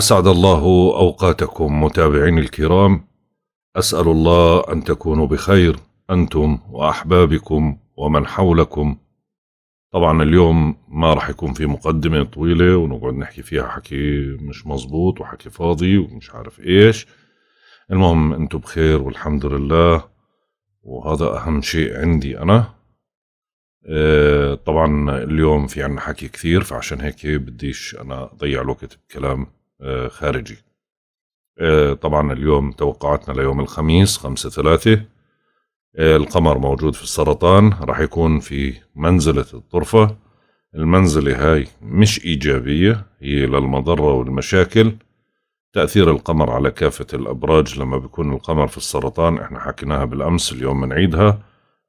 أسعد الله أوقاتكم متابعين الكرام أسأل الله أن تكونوا بخير أنتم وأحبابكم ومن حولكم طبعا اليوم ما راح يكون في مقدمة طويلة ونقعد نحكي فيها حكي مش مزبوط وحكي فاضي ومش عارف إيش المهم أنتم بخير والحمد لله وهذا أهم شيء عندي أنا آه، طبعا اليوم في عنا حكي كثير فعشان هيك بديش أنا أضيع الوقت بكلام آه، خارجي آه، طبعا اليوم توقعاتنا ليوم الخميس خمسة ثلاثة آه، القمر موجود في السرطان راح يكون في منزلة الطرفة المنزلة هاي مش إيجابية هي للمضرة والمشاكل تأثير القمر على كافة الأبراج لما بيكون القمر في السرطان احنا حكيناها بالأمس اليوم بنعيدها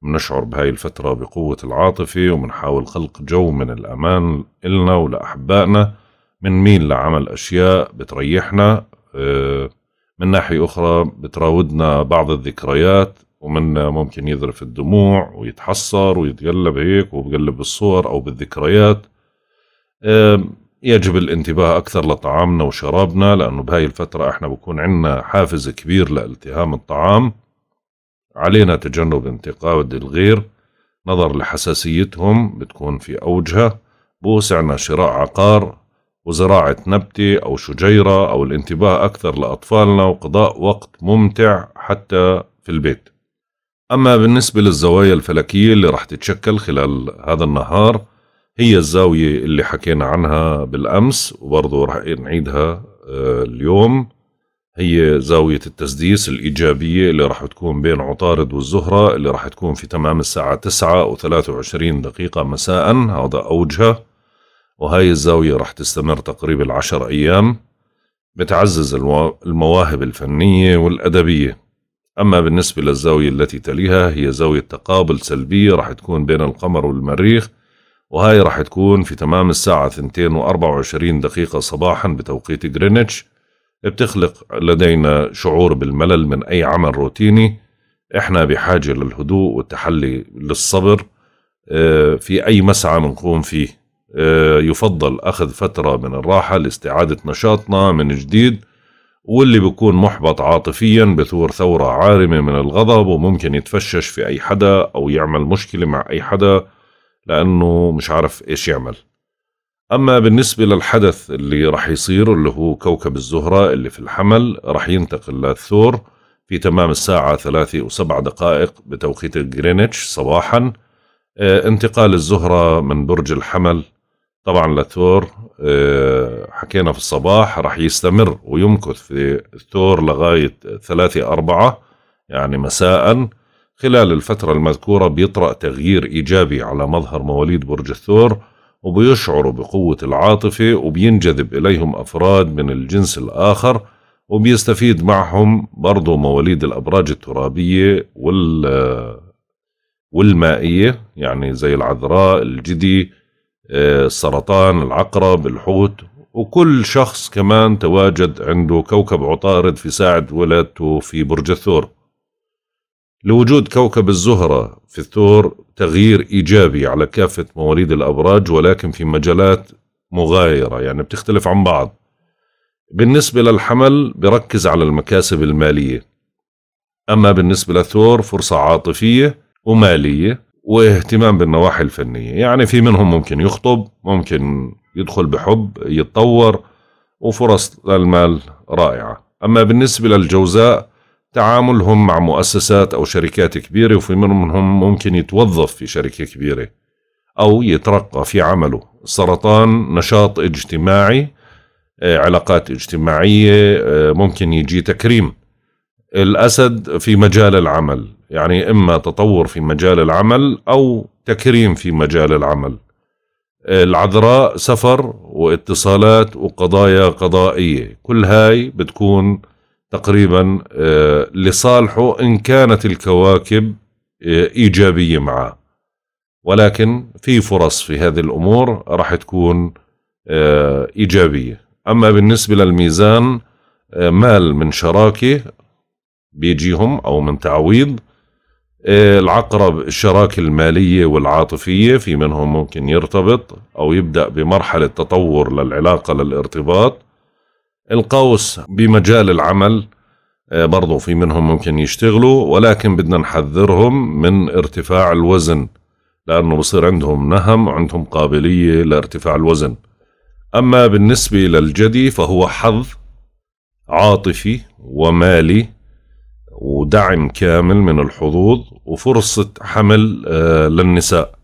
بنشعر بهاي الفترة بقوة العاطفة وبنحاول خلق جو من الأمان إلنا ولأحبائنا من مين لعمل أشياء بتريحنا آه، من ناحية أخرى بتراودنا بعض الذكريات ومنا ممكن يذرف الدموع ويتحصر ويتقلب هيك وبقلب بالصور أو بالذكريات آه، يجب الانتباه أكثر لطعامنا وشرابنا لأنه بهاي الفترة احنا بكون عندنا حافز كبير لالتهام الطعام علينا تجنب انتقاد الغير نظر لحساسيتهم بتكون في أوجها بوسعنا شراء عقار وزراعة نبتة أو شجيرة أو الانتباه أكثر لأطفالنا وقضاء وقت ممتع حتى في البيت أما بالنسبة للزوايا الفلكية اللي رح تتشكل خلال هذا النهار هي الزاوية اللي حكينا عنها بالأمس وبرضه رح نعيدها آه، اليوم هي زاوية التسديس الإيجابية اللي رح تكون بين عطارد والزهرة اللي رح تكون في تمام الساعة 9 و23 دقيقة مساء هذا أوجها وهاي الزاوية رح تستمر تقريبا العشر أيام بتعزز المواهب الفنية والأدبية أما بالنسبة للزاوية التي تليها هي زاوية تقابل سلبية رح تكون بين القمر والمريخ وهاي رح تكون في تمام الساعة 2 و24 دقيقة صباحا بتوقيت جرينتش بتخلق لدينا شعور بالملل من أي عمل روتيني إحنا بحاجة للهدوء والتحلي للصبر آه، في أي مسعى منقوم فيه آه، يفضل أخذ فترة من الراحة لاستعادة نشاطنا من جديد واللي بيكون محبط عاطفيا بثور ثورة عارمة من الغضب وممكن يتفشش في أي حدا أو يعمل مشكلة مع أي حدا لأنه مش عارف إيش يعمل أما بالنسبة للحدث اللي رح يصير اللي هو كوكب الزهرة اللي في الحمل رح ينتقل للثور في تمام الساعة ثلاثة وسبع دقائق بتوقيت جرينتش صباحا آه، انتقال الزهرة من برج الحمل طبعا لثور آه، حكينا في الصباح راح يستمر ويمكث في الثور لغاية ثلاثة أربعة يعني مساء خلال الفترة المذكورة بيطرأ تغيير إيجابي على مظهر مواليد برج الثور وبيشعروا بقوة العاطفة وبينجذب إليهم أفراد من الجنس الآخر وبيستفيد معهم برضو مواليد الأبراج الترابية وال والمائية يعني زي العذراء الجدي السرطان العقرب الحوت وكل شخص كمان تواجد عنده كوكب عطارد في ساعة ولادته في برج الثور لوجود كوكب الزهرة في الثور تغيير إيجابي على كافة مواليد الأبراج ولكن في مجالات مغايرة يعني بتختلف عن بعض بالنسبة للحمل بركز على المكاسب المالية أما بالنسبة للثور فرصة عاطفية ومالية واهتمام بالنواحي الفنية يعني في منهم ممكن يخطب ممكن يدخل بحب يتطور وفرص المال رائعة أما بالنسبة للجوزاء تعاملهم مع مؤسسات أو شركات كبيرة وفي منهم ممكن يتوظف في شركة كبيرة أو يترقى في عمله سرطان نشاط اجتماعي آه، علاقات اجتماعية آه، ممكن يجي تكريم الأسد في مجال العمل يعني إما تطور في مجال العمل أو تكريم في مجال العمل العذراء سفر واتصالات وقضايا قضائية كل هاي بتكون تقريبا آه، لصالحه إن كانت الكواكب آه، إيجابية معه ولكن في فرص في هذه الأمور راح تكون آه، إيجابية أما بالنسبة للميزان مال من شراكة بيجيهم أو من تعويض العقرب الشراكة المالية والعاطفية في منهم ممكن يرتبط أو يبدأ بمرحلة تطور للعلاقة للارتباط القوس بمجال العمل آه، برضو في منهم ممكن يشتغلوا ولكن بدنا نحذرهم من ارتفاع الوزن لأنه بصير عندهم نهم وعندهم قابلية لارتفاع الوزن أما بالنسبة للجدي فهو حظ عاطفي ومالي ودعم كامل من الحظوظ وفرصة حمل آه، للنساء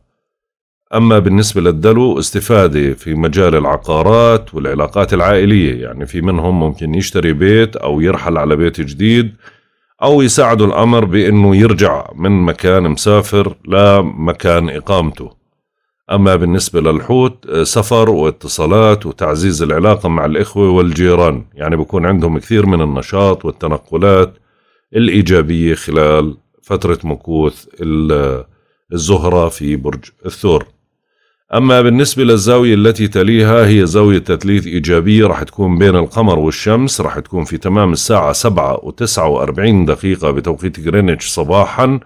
أما بالنسبة للدلو استفادة في مجال العقارات والعلاقات العائلية يعني في منهم ممكن يشتري بيت أو يرحل على بيت جديد أو يساعدوا الأمر بأنه يرجع من مكان مسافر لمكان إقامته أما بالنسبة للحوت آه، سفر واتصالات وتعزيز العلاقة مع الإخوة والجيران يعني بكون عندهم كثير من النشاط والتنقلات الإيجابية خلال فترة مكوث الزهرة في برج الثور أما بالنسبة للزاوية التي تليها هي زاوية تثليث إيجابية رح تكون بين القمر والشمس رح تكون في تمام الساعة سبعة وتسعة وأربعين دقيقة بتوقيت غرينتش صباحا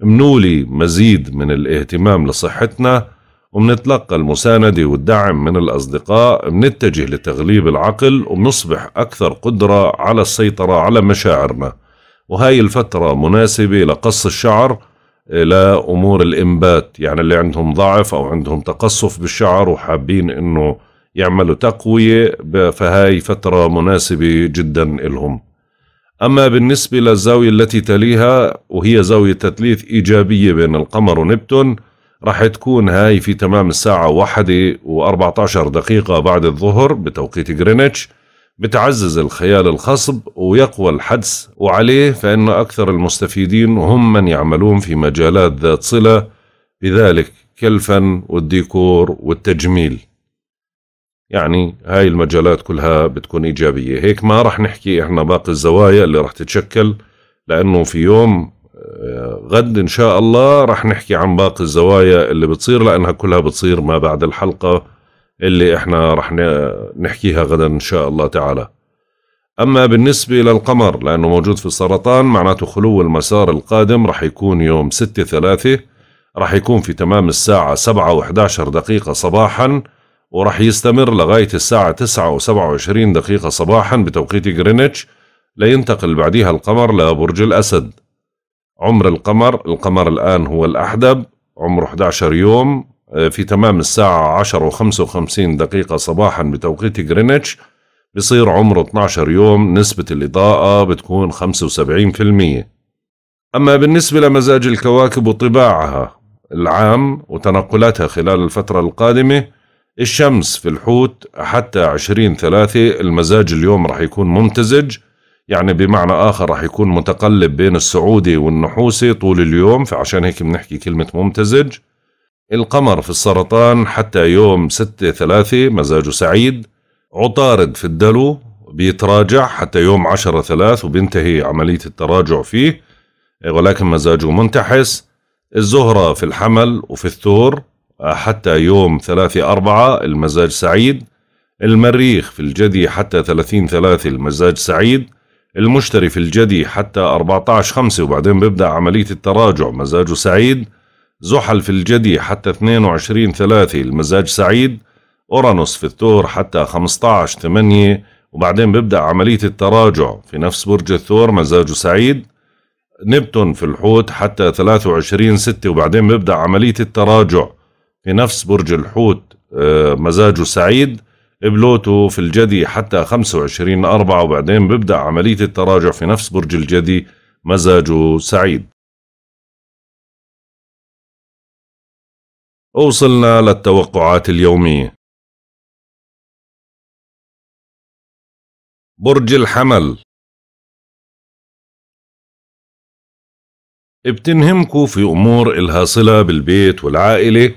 منولي مزيد من الاهتمام لصحتنا ومنتلقى المساندة والدعم من الأصدقاء منتجه لتغليب العقل ومنصبح أكثر قدرة على السيطرة على مشاعرنا وهاي الفترة مناسبة لقص الشعر آه، لأمور الإنبات يعني اللي عندهم ضعف أو عندهم تقصف بالشعر وحابين إنه يعملوا تقوية فهاي فترة مناسبة جدا لهم أما بالنسبة للزاوية التي تليها وهي زاوية تثليث إيجابية بين القمر ونبتون راح تكون هاي في تمام الساعة واحدة و14 دقيقة بعد الظهر بتوقيت غرينتش بتعزز الخيال الخصب ويقوى الحدس وعليه فإن أكثر المستفيدين هم من يعملون في مجالات ذات صلة بذلك كالفن والديكور والتجميل يعني هاي المجالات كلها بتكون إيجابية هيك ما رح نحكي إحنا باقي الزوايا اللي رح تتشكل لأنه في يوم آه، غد إن شاء الله رح نحكي عن باقي الزوايا اللي بتصير لأنها كلها بتصير ما بعد الحلقة اللي احنا رح نحكيها غدا ان شاء الله تعالى اما بالنسبة للقمر لانه موجود في السرطان معناته خلو المسار القادم رح يكون يوم 6 3 رح يكون في تمام الساعة 7 و11 دقيقة صباحا ورح يستمر لغاية الساعة 9 و27 دقيقة صباحا بتوقيت غرينتش لينتقل بعدها القمر لبرج الأسد عمر القمر القمر الآن هو الأحدب عمره 11 يوم آه، في تمام الساعة 10 و55 دقيقة صباحا بتوقيت جرينتش بصير عمره 12 يوم نسبة الإضاءة بتكون 75% أما بالنسبة لمزاج الكواكب وطباعها العام وتنقلاتها خلال الفترة القادمة الشمس في الحوت حتى 20 ثلاثة المزاج اليوم رح يكون ممتزج يعني بمعنى آخر رح يكون متقلب بين السعودي والنحوسي طول اليوم فعشان هيك بنحكي كلمة ممتزج القمر في السرطان حتى يوم ستة ثلاثة مزاجه سعيد عطارد في الدلو بيتراجع حتى يوم عشرة ثلاث وبينتهي عملية التراجع فيه ولكن مزاجه منتحس الزهرة في الحمل وفي الثور حتى يوم ثلاثة أربعة المزاج سعيد المريخ في الجدي حتى ثلاثين ثلاثة المزاج سعيد المشتري في الجدي حتى أربعة عشر خمسة وبعدين بيبدأ عملية التراجع مزاجه سعيد زحل في الجدي حتى 22 3 المزاج سعيد أورانوس في الثور حتى 15 8 وبعدين بيبدأ عملية التراجع في نفس برج الثور مزاجه سعيد نبتون في الحوت حتى 23 6 وبعدين بيبدأ عملية التراجع في نفس برج الحوت آه، مزاجه سعيد بلوتو في الجدي حتى 25 4 وبعدين بيبدأ عملية التراجع في نفس برج الجدي مزاجه سعيد وصلنا للتوقعات اليومية برج الحمل بتنهمكوا في أمور إلها صلة بالبيت والعائلة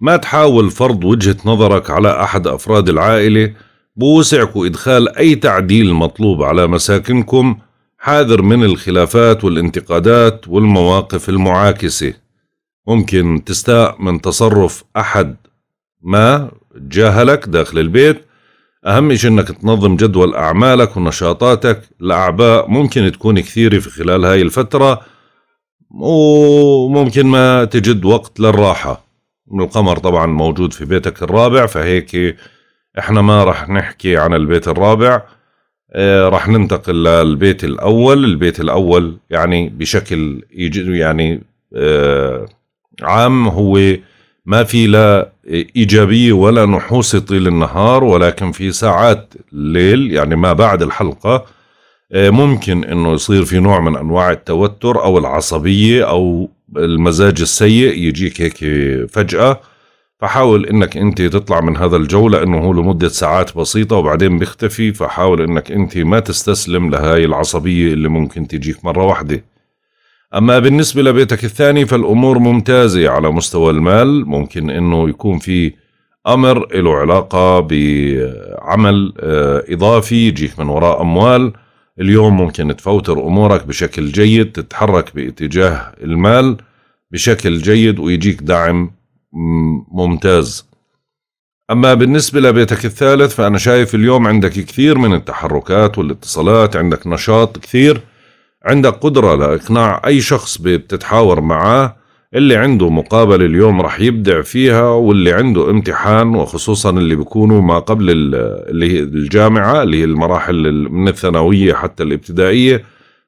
ما تحاول فرض وجهة نظرك على أحد أفراد العائلة بوسعكوا إدخال أي تعديل مطلوب على مساكنكم حاذر من الخلافات والانتقادات والمواقف المعاكسة ممكن تستاء من تصرف أحد ما جاهلك داخل البيت أهم شيء أنك تنظم جدول أعمالك ونشاطاتك الأعباء ممكن تكون كثيرة في خلال هاي الفترة وممكن ما تجد وقت للراحة القمر طبعا موجود في بيتك الرابع فهيك احنا ما رح نحكي عن البيت الرابع اه رح ننتقل للبيت الأول البيت الأول يعني بشكل يعني اه عام هو ما في لا إيجابية ولا نحوس طيل النهار ولكن في ساعات الليل يعني ما بعد الحلقة آه، ممكن أنه يصير في نوع من أنواع التوتر أو العصبية أو المزاج السيء يجيك هيك فجأة فحاول أنك أنت تطلع من هذا الجو لأنه هو لمدة ساعات بسيطة وبعدين بيختفي فحاول أنك أنت ما تستسلم لهاي العصبية اللي ممكن تجيك مرة واحدة أما بالنسبة لبيتك الثاني فالأمور ممتازة على مستوى المال ممكن أنه يكون في أمر له علاقة بعمل آه، إضافي يجيك من وراء أموال اليوم ممكن تفوتر أمورك بشكل جيد تتحرك باتجاه المال بشكل جيد ويجيك دعم ممتاز أما بالنسبة لبيتك الثالث فأنا شايف اليوم عندك كثير من التحركات والاتصالات عندك نشاط كثير عندك قدرة لإقناع أي شخص بتتحاور معاه اللي عنده مقابلة اليوم رح يبدع فيها واللي عنده امتحان وخصوصا اللي بيكونوا ما قبل اللي هي الجامعة اللي هي المراحل من الثانوية حتى الابتدائية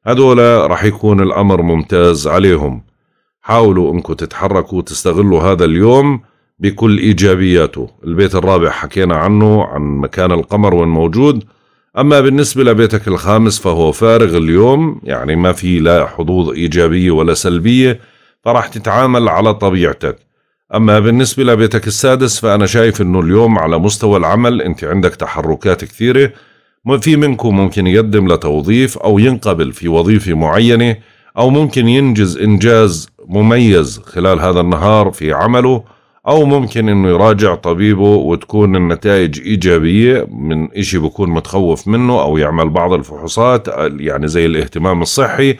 هدول رح يكون الأمر ممتاز عليهم حاولوا انكم تتحركوا وتستغلوا هذا اليوم بكل إيجابياته البيت الرابع حكينا عنه عن مكان القمر وين موجود أما بالنسبة لبيتك الخامس فهو فارغ اليوم يعني ما في لا حظوظ إيجابية ولا سلبية فراح تتعامل على طبيعتك أما بالنسبة لبيتك السادس فأنا شايف أنه اليوم على مستوى العمل أنت عندك تحركات كثيرة في منكم ممكن يقدم لتوظيف أو ينقبل في وظيفة معينة أو ممكن ينجز إنجاز مميز خلال هذا النهار في عمله او ممكن انه يراجع طبيبه وتكون النتائج ايجابيه من إشي بكون متخوف منه او يعمل بعض الفحوصات يعني زي الاهتمام الصحي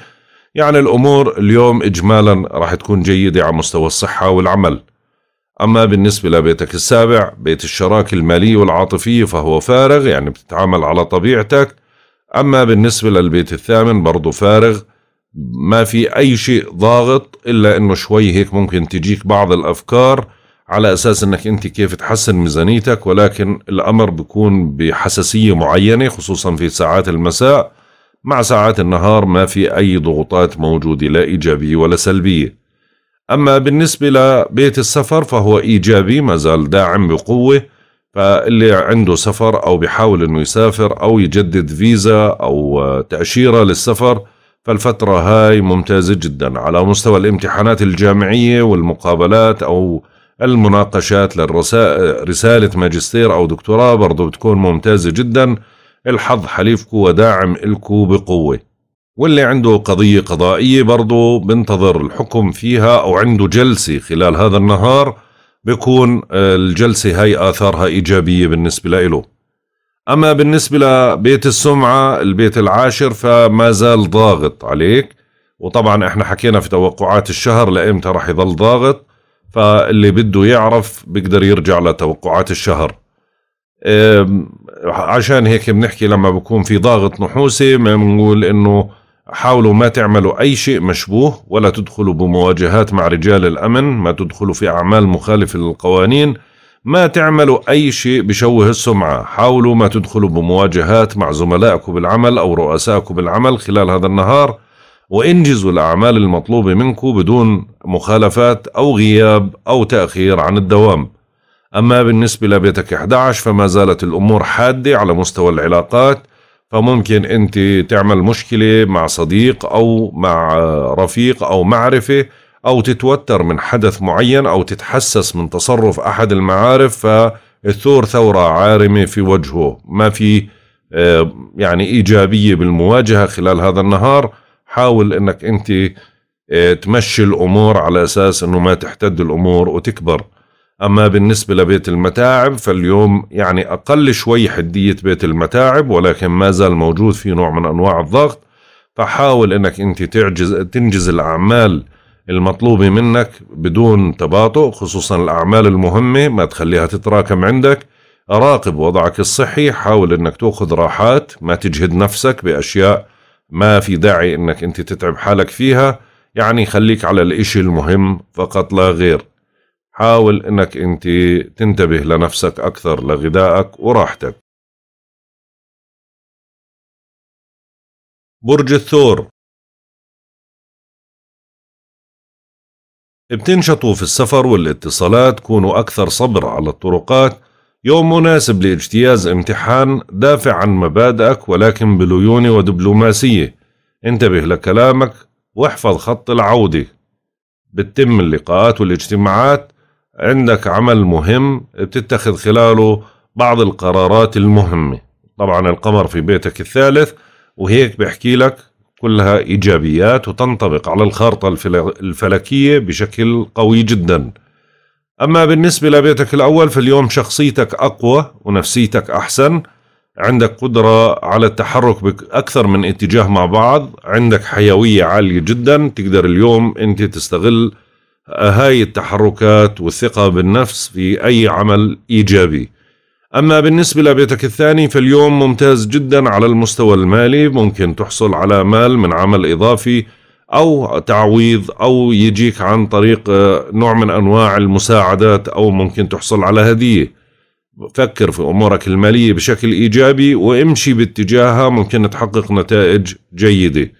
يعني الامور اليوم اجمالا راح تكون جيده على مستوى الصحه والعمل اما بالنسبه لبيتك السابع بيت الشراكه الماليه والعاطفيه فهو فارغ يعني بتتعامل على طبيعتك اما بالنسبه للبيت الثامن برضه فارغ ما في اي شيء ضاغط الا انه شوي هيك ممكن تجيك بعض الافكار على اساس انك انت كيف تحسن ميزانيتك ولكن الامر بيكون بحساسيه معينه خصوصا في ساعات المساء مع ساعات النهار ما في اي ضغوطات موجوده لا ايجابيه ولا سلبيه. اما بالنسبه لبيت السفر فهو ايجابي ما زال داعم بقوه فاللي عنده سفر او بيحاول انه يسافر او يجدد فيزا او تاشيره للسفر فالفتره هاي ممتازه جدا على مستوى الامتحانات الجامعيه والمقابلات او المناقشات لرسالة ماجستير أو دكتوراه برضو بتكون ممتازة جدا الحظ حليفكو وداعم إلكو بقوة واللي عنده قضية قضائية برضو بنتظر الحكم فيها أو عنده جلسة خلال هذا النهار بكون آه، الجلسة هاي آثارها إيجابية بالنسبة له أما بالنسبة لبيت السمعة البيت العاشر فما زال ضاغط عليك وطبعا احنا حكينا في توقعات الشهر لإمتى رح يظل ضاغط فاللي بده يعرف بيقدر يرجع لتوقعات الشهر عشان هيك بنحكي لما بكون في ضاغط نحوسي بنقول انه حاولوا ما تعملوا أي شيء مشبوه ولا تدخلوا بمواجهات مع رجال الأمن ما تدخلوا في أعمال مخالفة للقوانين ما تعملوا أي شيء بشوه السمعة حاولوا ما تدخلوا بمواجهات مع زملائكم بالعمل أو رؤسائكم بالعمل خلال هذا النهار وانجزوا الاعمال المطلوبه منكم بدون مخالفات او غياب او تاخير عن الدوام. اما بالنسبه لبيتك 11 فما زالت الامور حاده على مستوى العلاقات فممكن انت تعمل مشكله مع صديق او مع رفيق او معرفه او تتوتر من حدث معين او تتحسس من تصرف احد المعارف فتثور ثوره عارمه في وجهه ما في آه، يعني ايجابيه بالمواجهه خلال هذا النهار حاول انك انت آه، تمشي الامور على اساس انه ما تحتد الامور وتكبر اما بالنسبه لبيت المتاعب فاليوم يعني اقل شوي حديه بيت المتاعب ولكن ما زال موجود في نوع من انواع الضغط فحاول انك انت تعجز تنجز الاعمال المطلوبه منك بدون تباطؤ خصوصا الاعمال المهمه ما تخليها تتراكم عندك راقب وضعك الصحي حاول انك تاخذ راحات ما تجهد نفسك باشياء ما في داعي انك انت تتعب حالك فيها يعني خليك على الاشي المهم فقط لا غير حاول انك انت تنتبه لنفسك اكثر لغذائك وراحتك برج الثور بتنشطوا في السفر والاتصالات كونوا أكثر صبر على الطرقات يوم مناسب لاجتياز امتحان دافع عن مبادئك ولكن بليونة ودبلوماسية انتبه لكلامك واحفظ خط العودة بتتم اللقاءات والاجتماعات عندك عمل مهم بتتخذ خلاله بعض القرارات المهمة طبعا القمر في بيتك الثالث وهيك بحكي لك كلها إيجابيات وتنطبق على الخارطة الفلكية بشكل قوي جداً أما بالنسبة لبيتك الأول فاليوم شخصيتك أقوى ونفسيتك أحسن عندك قدرة على التحرك بأكثر من اتجاه مع بعض عندك حيوية عالية جدا تقدر اليوم أنت تستغل هاي التحركات والثقة بالنفس في أي عمل إيجابي أما بالنسبة لبيتك الثاني فاليوم ممتاز جدا على المستوى المالي ممكن تحصل على مال من عمل إضافي او تعويض او يجيك عن طريق آه، نوع من انواع المساعدات او ممكن تحصل على هديه فكر في امورك الماليه بشكل ايجابي وامشي باتجاهها ممكن تحقق نتائج جيده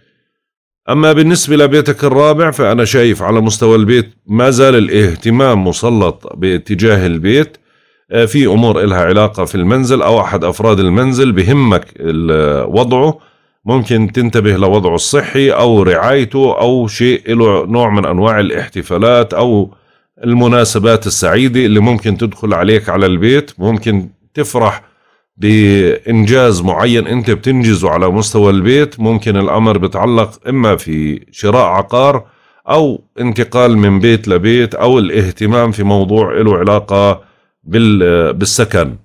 اما بالنسبه لبيتك الرابع فانا شايف على مستوى البيت ما زال الاهتمام مسلط باتجاه البيت آه، في امور لها علاقه في المنزل او احد افراد المنزل بهمك آه، وضعه ممكن تنتبه لوضعه الصحي أو رعايته أو شيء له نوع من أنواع الاحتفالات أو المناسبات السعيدة اللي ممكن تدخل عليك على البيت ممكن تفرح بإنجاز معين أنت بتنجزه على مستوى البيت ممكن الأمر بتعلق إما في شراء عقار أو انتقال من بيت لبيت أو الاهتمام في موضوع له علاقة بالسكن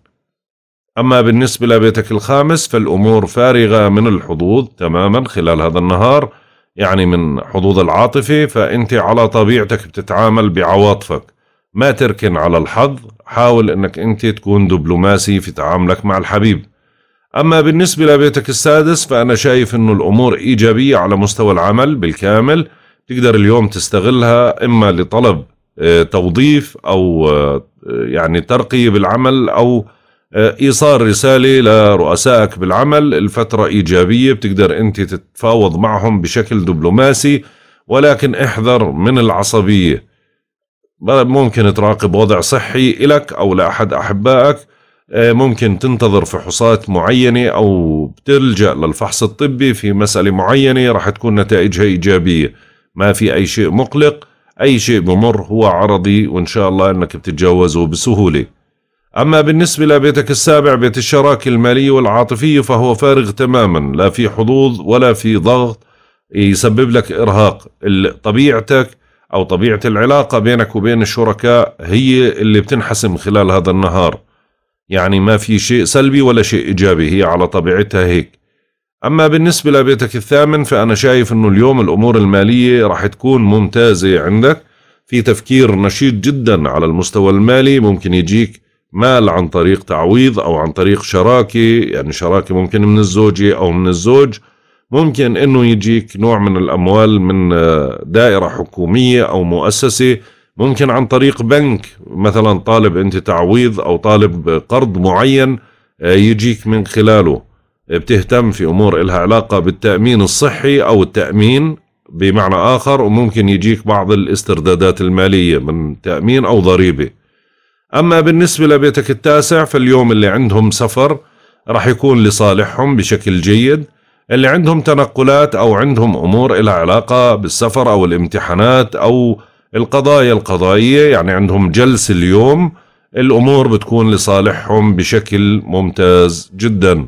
أما بالنسبة لبيتك الخامس فالأمور فارغة من الحظوظ تماما خلال هذا النهار يعني من حظوظ العاطفة فأنت على طبيعتك بتتعامل بعواطفك ما تركن على الحظ حاول أنك أنت تكون دبلوماسي في تعاملك مع الحبيب أما بالنسبة لبيتك السادس فأنا شايف أنه الأمور إيجابية على مستوى العمل بالكامل تقدر اليوم تستغلها إما لطلب آه، توظيف أو آه، يعني ترقية بالعمل أو آه، ايصال رساله لرؤسائك بالعمل الفتره ايجابيه بتقدر انت تتفاوض معهم بشكل دبلوماسي ولكن احذر من العصبيه ممكن تراقب وضع صحي إلك او لاحد احبائك آه، ممكن تنتظر فحوصات معينه او بتلجا للفحص الطبي في مساله معينه راح تكون نتائجها ايجابيه ما في اي شيء مقلق اي شيء بمر هو عرضي وان شاء الله انك بتتجاوزه بسهوله أما بالنسبة لبيتك السابع بيت الشراكة المالية والعاطفية فهو فارغ تماما لا في حظوظ ولا في ضغط يسبب لك إرهاق طبيعتك أو طبيعة العلاقة بينك وبين الشركاء هي اللي بتنحسم خلال هذا النهار يعني ما في شيء سلبي ولا شيء إيجابي هي على طبيعتها هيك أما بالنسبة لبيتك الثامن فأنا شايف أنه اليوم الأمور المالية راح تكون ممتازة عندك في تفكير نشيط جدا على المستوى المالي ممكن يجيك مال عن طريق تعويض أو عن طريق شراكة يعني شراكة ممكن من الزوجة أو من الزوج ممكن أنه يجيك نوع من الأموال من آه، دائرة حكومية أو مؤسسة ممكن عن طريق بنك مثلا طالب أنت تعويض أو طالب قرض معين آه، يجيك من خلاله بتهتم في أمور إلها علاقة بالتأمين الصحي أو التأمين بمعنى آخر وممكن يجيك بعض الاستردادات المالية من تأمين أو ضريبة أما بالنسبة لبيتك التاسع فاليوم اللي عندهم سفر رح يكون لصالحهم بشكل جيد اللي عندهم تنقلات أو عندهم أمور إلى علاقة بالسفر أو الامتحانات أو القضايا القضائية يعني عندهم جلس اليوم الأمور بتكون لصالحهم بشكل ممتاز جدا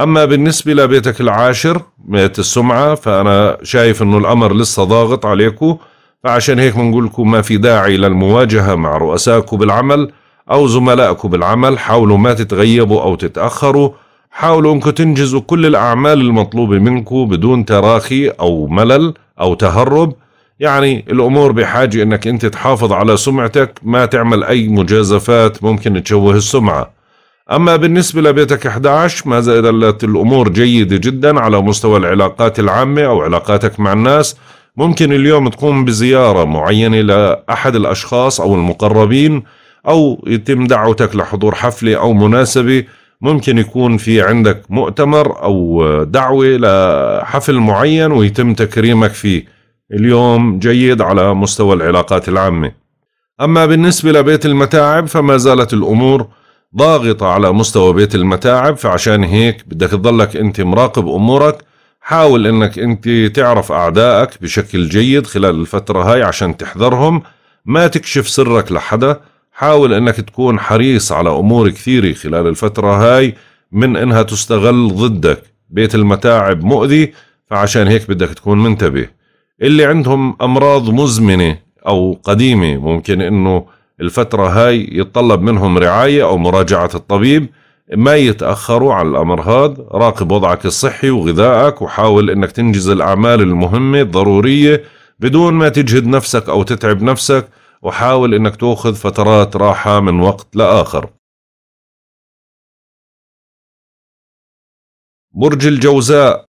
أما بالنسبة لبيتك العاشر بيت السمعة فأنا شايف أنه الأمر لسه ضاغط عليكم فعشان هيك بنقول لكم ما في داعي للمواجهة مع رؤسائكم بالعمل أو زملائكم بالعمل حاولوا ما تتغيبوا أو تتأخروا حاولوا أنكم تنجزوا كل الأعمال المطلوبة منكم بدون تراخي أو ملل أو تهرب يعني الأمور بحاجة أنك أنت تحافظ على سمعتك ما تعمل أي مجازفات ممكن تشوه السمعة أما بالنسبة لبيتك 11 ما زالت الأمور جيدة جدا على مستوى العلاقات العامة أو علاقاتك مع الناس ممكن اليوم تقوم بزيارة معينة لأحد الأشخاص أو المقربين أو يتم دعوتك لحضور حفلة أو مناسبة ممكن يكون في عندك مؤتمر أو دعوة لحفل معين ويتم تكريمك فيه اليوم جيد على مستوى العلاقات العامة أما بالنسبة لبيت المتاعب فما زالت الأمور ضاغطة على مستوى بيت المتاعب فعشان هيك بدك تظلك أنت مراقب أمورك حاول انك انت تعرف اعدائك بشكل جيد خلال الفترة هاي عشان تحذرهم ما تكشف سرك لحدا حاول انك تكون حريص على امور كثيرة خلال الفترة هاي من انها تستغل ضدك بيت المتاعب مؤذي فعشان هيك بدك تكون منتبه اللي عندهم امراض مزمنة او قديمة ممكن انه الفترة هاي يتطلب منهم رعاية او مراجعة الطبيب ما يتأخروا عن الأمر هذا راقب وضعك الصحي وغذائك وحاول أنك تنجز الأعمال المهمة الضرورية بدون ما تجهد نفسك أو تتعب نفسك وحاول أنك تأخذ فترات راحة من وقت لآخر برج الجوزاء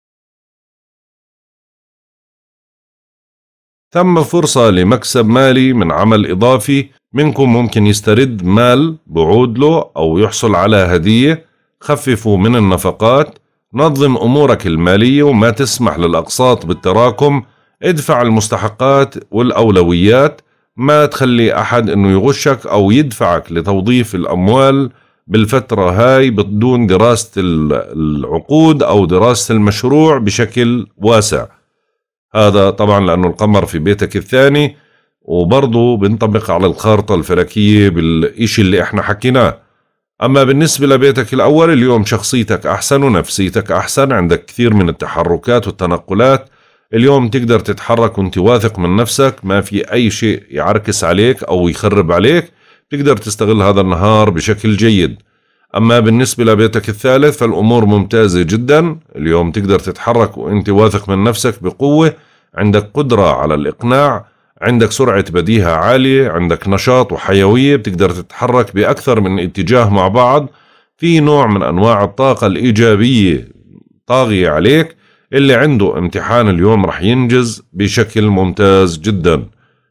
ثم فرصة لمكسب مالي من عمل إضافي منكم ممكن يسترد مال بعود له أو يحصل على هدية خففوا من النفقات نظم أمورك المالية وما تسمح للأقساط بالتراكم ادفع المستحقات والأولويات ما تخلي أحد أنه يغشك أو يدفعك لتوظيف الأموال بالفترة هاي بدون دراسة العقود أو دراسة المشروع بشكل واسع هذا طبعا لأنه القمر في بيتك الثاني وبرضه بنطبق على الخارطة الفلكية بالإشي اللي احنا حكيناه أما بالنسبة لبيتك الأول اليوم شخصيتك أحسن ونفسيتك أحسن عندك كثير من التحركات والتنقلات اليوم تقدر تتحرك وانت واثق من نفسك ما في أي شيء يعركس عليك أو يخرب عليك تقدر تستغل هذا النهار بشكل جيد أما بالنسبة لبيتك الثالث فالأمور ممتازة جدا اليوم تقدر تتحرك وانت واثق من نفسك بقوة عندك قدرة على الإقناع عندك سرعة بديهة عالية عندك نشاط وحيوية بتقدر تتحرك بأكثر من اتجاه مع بعض في نوع من أنواع الطاقة الإيجابية طاغية عليك اللي عنده امتحان اليوم رح ينجز بشكل ممتاز جدا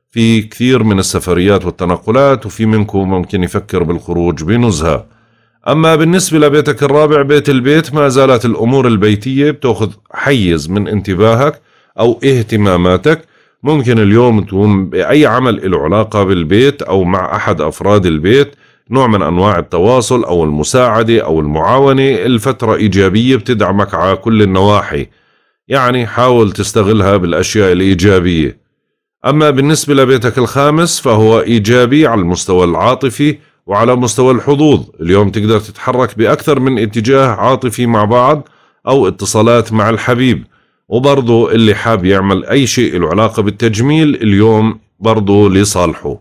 في كثير من السفريات والتنقلات وفي منكم ممكن يفكر بالخروج بنزهة أما بالنسبة لبيتك الرابع بيت البيت ما زالت الأمور البيتية بتأخذ حيز من انتباهك أو اهتماماتك ممكن اليوم تقوم بأي عمل له علاقة بالبيت أو مع أحد أفراد البيت نوع من أنواع التواصل أو المساعدة أو المعاونة الفترة إيجابية بتدعمك على كل النواحي يعني حاول تستغلها بالأشياء الإيجابية أما بالنسبة لبيتك الخامس فهو إيجابي على المستوى العاطفي وعلى مستوى الحظوظ اليوم تقدر تتحرك بأكثر من اتجاه عاطفي مع بعض أو اتصالات مع الحبيب وبرضه اللي حاب يعمل أي شيء له علاقة بالتجميل اليوم برضه لصالحه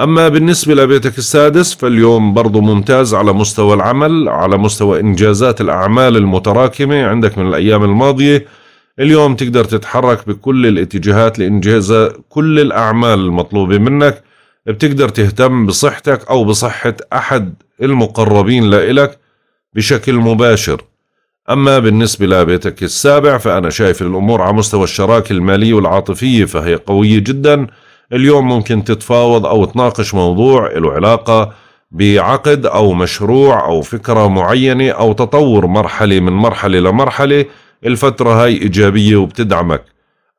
أما بالنسبة لبيتك السادس فاليوم برضه ممتاز على مستوى العمل على مستوى إنجازات الأعمال المتراكمة عندك من الأيام الماضية اليوم تقدر تتحرك بكل الاتجاهات لإنجاز كل الأعمال المطلوبة منك بتقدر تهتم بصحتك أو بصحة أحد المقربين لإلك بشكل مباشر أما بالنسبة لبيتك السابع فأنا شايف الأمور على مستوى الشراكة المالية والعاطفية فهي قوية جدا اليوم ممكن تتفاوض أو تناقش موضوع له علاقة بعقد أو مشروع أو فكرة معينة أو تطور مرحلة من مرحلة لمرحلة الفترة هاي إيجابية وبتدعمك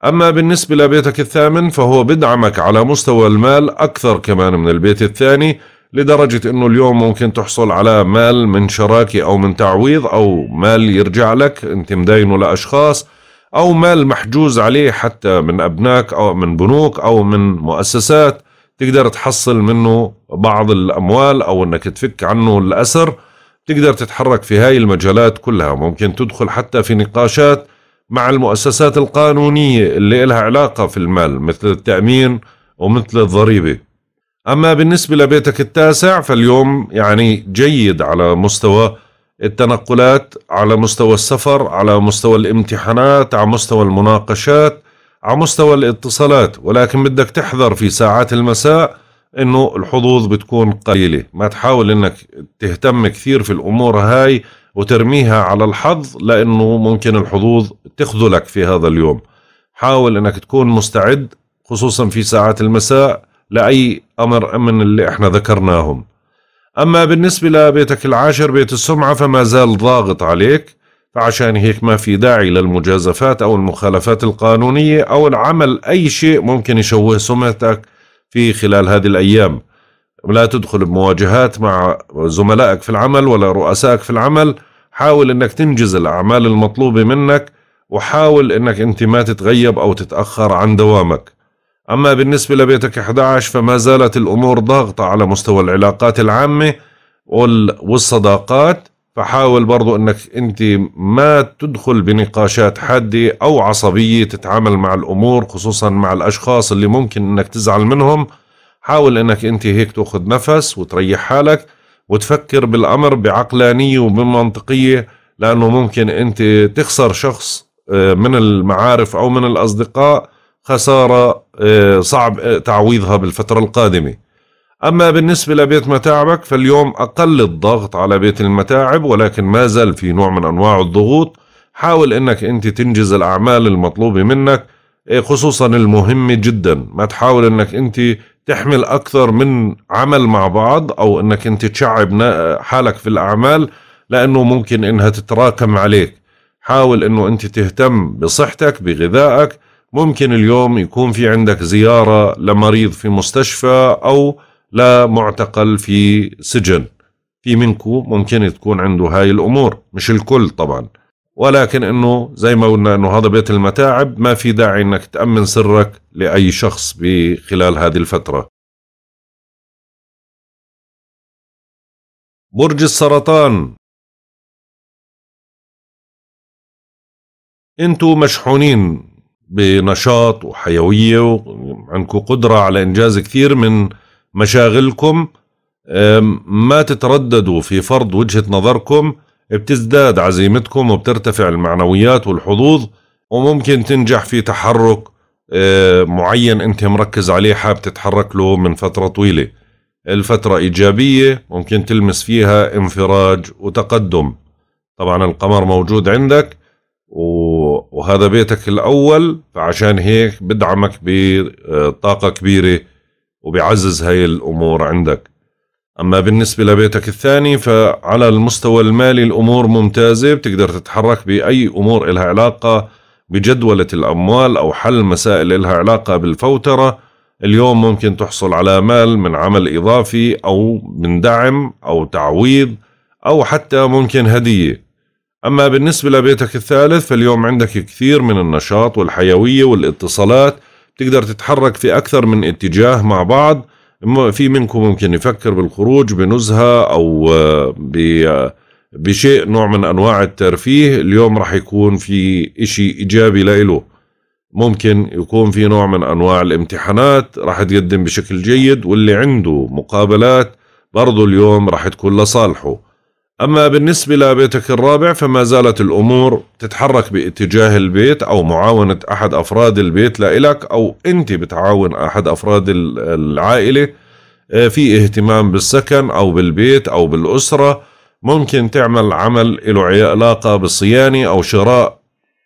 أما بالنسبة لبيتك الثامن فهو بدعمك على مستوى المال أكثر كمان من البيت الثاني لدرجة انه اليوم ممكن تحصل على مال من شراكة او من تعويض او مال يرجع لك انت مداينه لاشخاص او مال محجوز عليه حتى من ابناك او من بنوك او من مؤسسات تقدر تحصل منه بعض الاموال او انك تفك عنه الاسر تقدر تتحرك في هاي المجالات كلها ممكن تدخل حتى في نقاشات مع المؤسسات القانونية اللي لها علاقة في المال مثل التأمين ومثل الضريبة أما بالنسبة لبيتك التاسع فاليوم يعني جيد على مستوى التنقلات على مستوى السفر على مستوى الامتحانات على مستوى المناقشات على مستوى الاتصالات ولكن بدك تحذر في ساعات المساء انه الحظوظ بتكون قليلة ما تحاول انك تهتم كثير في الامور هاي وترميها على الحظ لانه ممكن الحظوظ تخذلك في هذا اليوم حاول انك تكون مستعد خصوصا في ساعات المساء لأي أمر من اللي احنا ذكرناهم أما بالنسبة لبيتك العاشر بيت السمعة فما زال ضاغط عليك فعشان هيك ما في داعي للمجازفات أو المخالفات القانونية أو العمل أي شيء ممكن يشوه سمعتك في خلال هذه الأيام لا تدخل بمواجهات مع زملائك في العمل ولا رؤسائك في العمل حاول انك تنجز الاعمال المطلوبه منك وحاول انك انت ما تتغيب او تتاخر عن دوامك أما بالنسبة لبيتك 11 فما زالت الأمور ضاغطة على مستوى العلاقات العامة والصداقات فحاول برضو أنك أنت ما تدخل بنقاشات حادة أو عصبية تتعامل مع الأمور خصوصا مع الأشخاص اللي ممكن أنك تزعل منهم حاول أنك أنت هيك تأخذ نفس وتريح حالك وتفكر بالأمر بعقلانية وبمنطقية لأنه ممكن أنت تخسر شخص آه، من المعارف أو من الأصدقاء خسارة آه، صعب آه، تعويضها بالفترة القادمة أما بالنسبة لبيت متاعبك فاليوم أقل الضغط على بيت المتاعب ولكن ما زال في نوع من أنواع الضغوط حاول أنك أنت تنجز الأعمال المطلوبة منك آه، خصوصا المهمة جدا ما تحاول أنك أنت تحمل أكثر من عمل مع بعض أو أنك أنت تشعب حالك في الأعمال لأنه ممكن أنها تتراكم عليك حاول أنه أنت تهتم بصحتك بغذائك ممكن اليوم يكون في عندك زيارة لمريض في مستشفى أو لمعتقل في سجن في منكم ممكن تكون عنده هاي الأمور مش الكل طبعا ولكن انه زي ما قلنا انه هذا بيت المتاعب ما في داعي انك تامن سرك لاي شخص خلال هذه الفتره برج السرطان انتوا مشحونين بنشاط وحيوية وعندكم قدرة على إنجاز كثير من مشاغلكم ما تترددوا في فرض وجهة نظركم بتزداد عزيمتكم وبترتفع المعنويات والحظوظ وممكن تنجح في تحرك أه، معين انت مركز عليه حاب تتحرك له من فترة طويلة الفترة إيجابية ممكن تلمس فيها انفراج وتقدم طبعا القمر موجود عندك و فوق وهذا بيتك الاول فعشان هيك بدعمك بطاقه كبيره وبيعزز هاي الامور عندك اما بالنسبه لبيتك الثاني فعلى المستوى المالي الامور ممتازه بتقدر تتحرك باي امور إلها علاقه بجدوله الاموال او حل مسائل إلها علاقه بالفوتره اليوم ممكن تحصل على مال من عمل اضافي او من دعم او تعويض او حتى ممكن هديه أما بالنسبة لبيتك الثالث فاليوم عندك كثير من النشاط والحيوية والاتصالات بتقدر تتحرك في أكثر من اتجاه مع بعض في منكم ممكن يفكر بالخروج بنزهة أو بشيء نوع من أنواع الترفيه اليوم راح يكون في إشي إيجابي لإله ممكن يكون في نوع من أنواع الامتحانات راح تقدم بشكل جيد واللي عنده مقابلات برضو اليوم راح تكون لصالحه أما بالنسبة لبيتك الرابع فما زالت الأمور تتحرك باتجاه البيت أو معاونة أحد أفراد البيت لإلك أو أنت بتعاون أحد أفراد العائلة آه، في اهتمام بالسكن أو بالبيت أو بالأسرة ممكن تعمل عمل له علاقة بالصيانة أو شراء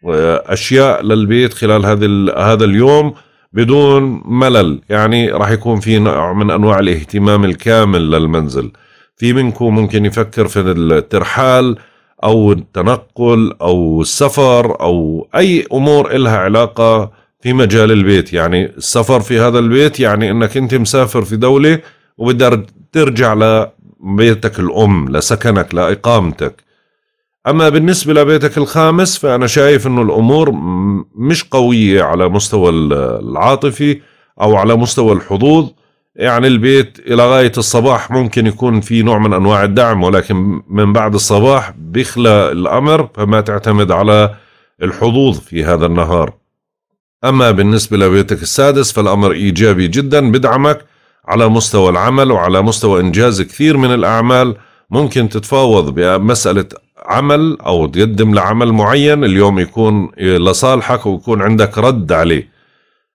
آه، أشياء للبيت خلال هذا هذا اليوم بدون ملل يعني راح يكون في نوع من أنواع الاهتمام الكامل للمنزل في منكم ممكن يفكر في الترحال أو التنقل أو السفر أو أي أمور إلها علاقة في مجال البيت يعني السفر في هذا البيت يعني أنك أنت مسافر في دولة وبدك ترجع لبيتك الأم لسكنك لإقامتك أما بالنسبة لبيتك الخامس فأنا شايف أنه الأمور مش قوية على مستوى العاطفي أو على مستوى الحظوظ يعني البيت إلى غاية الصباح ممكن يكون في نوع من أنواع الدعم ولكن من بعد الصباح بيخلى الأمر فما تعتمد على الحظوظ في هذا النهار أما بالنسبة لبيتك السادس فالأمر إيجابي جدا بدعمك على مستوى العمل وعلى مستوى إنجاز كثير من الأعمال ممكن تتفاوض بمسألة عمل أو تقدم لعمل معين اليوم يكون لصالحك ويكون عندك رد عليه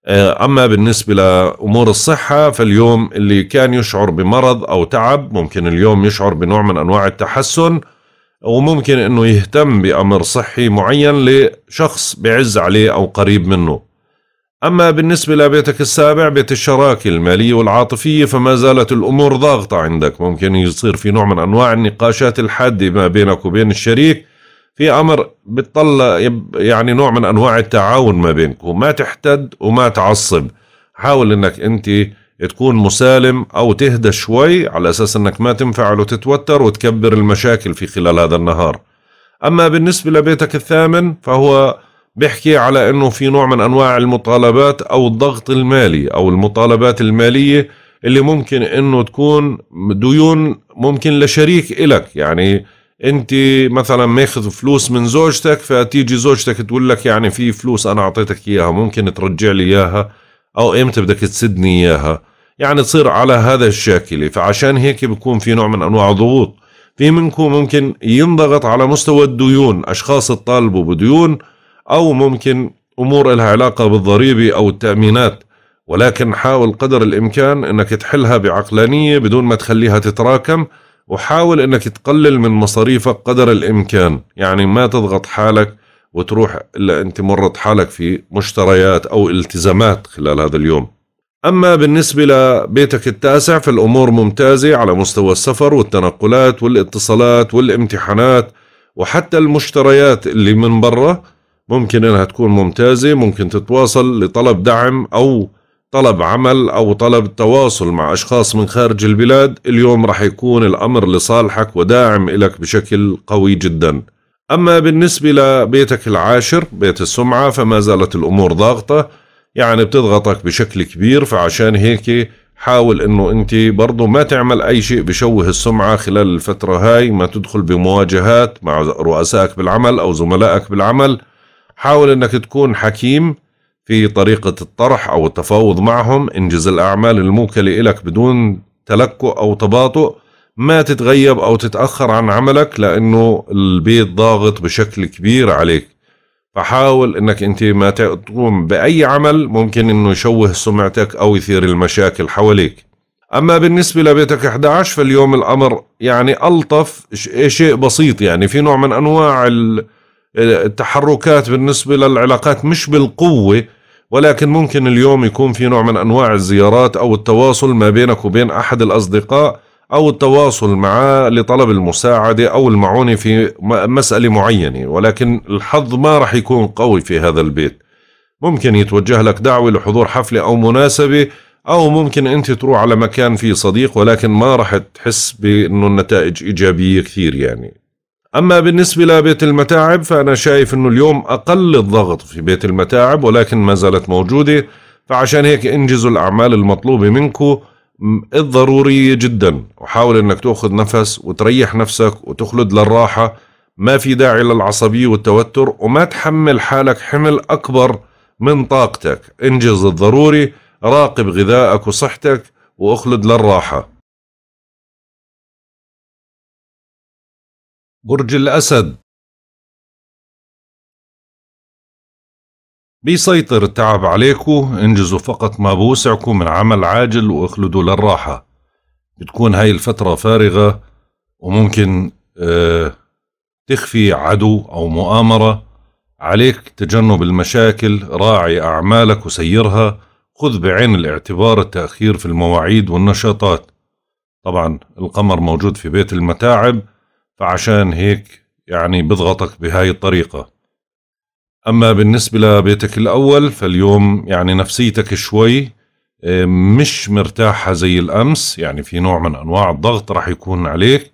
آه، أما بالنسبة لأمور الصحة فاليوم اللي كان يشعر بمرض أو تعب ممكن اليوم يشعر بنوع من أنواع التحسن وممكن أنه يهتم بأمر صحي معين لشخص بعز عليه أو قريب منه أما بالنسبة لبيتك السابع بيت الشراكة المالية والعاطفية فما زالت الأمور ضاغطة عندك ممكن يصير في نوع من أنواع النقاشات الحادة ما بينك وبين الشريك في امر بتطلع يعني نوع من انواع التعاون ما بينكم ما تحتد وما تعصب حاول انك انت تكون مسالم او تهدى شوي على اساس انك ما تنفعل وتتوتر وتكبر المشاكل في خلال هذا النهار اما بالنسبه لبيتك الثامن فهو بيحكي على انه في نوع من انواع المطالبات او الضغط المالي او المطالبات الماليه اللي ممكن انه تكون ديون ممكن لشريك الك يعني انت مثلا ماخذ فلوس من زوجتك فتيجي زوجتك تقول لك يعني في فلوس انا اعطيتك اياها ممكن ترجع لي اياها او امتى بدك تسدني اياها يعني تصير على هذا الشاكله فعشان هيك بكون في نوع من انواع الضغوط في منكم ممكن ينضغط على مستوى الديون اشخاص تطالبوا بديون او ممكن امور لها علاقه بالضريبه او التامينات ولكن حاول قدر الامكان انك تحلها بعقلانيه بدون ما تخليها تتراكم وحاول انك تقلل من مصاريفك قدر الامكان يعني ما تضغط حالك وتروح الا انت مرت حالك في مشتريات او التزامات خلال هذا اليوم اما بالنسبه لبيتك التاسع فالامور ممتازه على مستوى السفر والتنقلات والاتصالات والامتحانات وحتى المشتريات اللي من برا ممكن انها تكون ممتازه ممكن تتواصل لطلب دعم او طلب عمل أو طلب تواصل مع أشخاص من خارج البلاد اليوم رح يكون الأمر لصالحك وداعم لك بشكل قوي جدا أما بالنسبة لبيتك العاشر بيت السمعة فما زالت الأمور ضاغطة يعني بتضغطك بشكل كبير فعشان هيك حاول انه انت برضه ما تعمل اي شيء بشوه السمعة خلال الفترة هاي ما تدخل بمواجهات مع رؤسائك بالعمل او زملائك بالعمل حاول انك تكون حكيم في طريقة الطرح أو التفاوض معهم انجز الأعمال الموكلة إلك بدون تلكؤ أو تباطؤ ما تتغيب أو تتأخر عن عملك لأنه البيت ضاغط بشكل كبير عليك فحاول أنك أنت ما تقوم بأي عمل ممكن أنه يشوه سمعتك أو يثير المشاكل حواليك أما بالنسبة لبيتك 11 فاليوم الأمر يعني ألطف شيء بسيط يعني في نوع من أنواع ال التحركات بالنسبة للعلاقات مش بالقوة ولكن ممكن اليوم يكون في نوع من أنواع الزيارات أو التواصل ما بينك وبين أحد الأصدقاء أو التواصل معه لطلب المساعدة أو المعونة في مسألة معينة ولكن الحظ ما رح يكون قوي في هذا البيت ممكن يتوجه لك دعوة لحضور حفلة أو مناسبة أو ممكن أنت تروح على مكان فيه صديق ولكن ما رح تحس بأنه النتائج إيجابية كثير يعني أما بالنسبة لبيت المتاعب فأنا شايف أنه اليوم أقل الضغط في بيت المتاعب ولكن ما زالت موجودة فعشان هيك انجزوا الأعمال المطلوبة منكم الضرورية جدا وحاول أنك تأخذ نفس وتريح نفسك وتخلد للراحة ما في داعي للعصبية والتوتر وما تحمل حالك حمل أكبر من طاقتك انجز الضروري راقب غذائك وصحتك واخلد للراحة برج الأسد بيسيطر التعب عليكو انجزوا فقط ما بوسعكو من عمل عاجل واخلدوا للراحة بتكون هاي الفترة فارغة وممكن اه تخفي عدو أو مؤامرة عليك تجنب المشاكل راعي أعمالك وسيرها خذ بعين الاعتبار التأخير في المواعيد والنشاطات طبعا القمر موجود في بيت المتاعب فعشان هيك يعني بضغطك بهاي الطريقة أما بالنسبة لبيتك الأول فاليوم يعني نفسيتك شوي آه، مش مرتاحة زي الأمس يعني في نوع من أنواع الضغط راح يكون عليك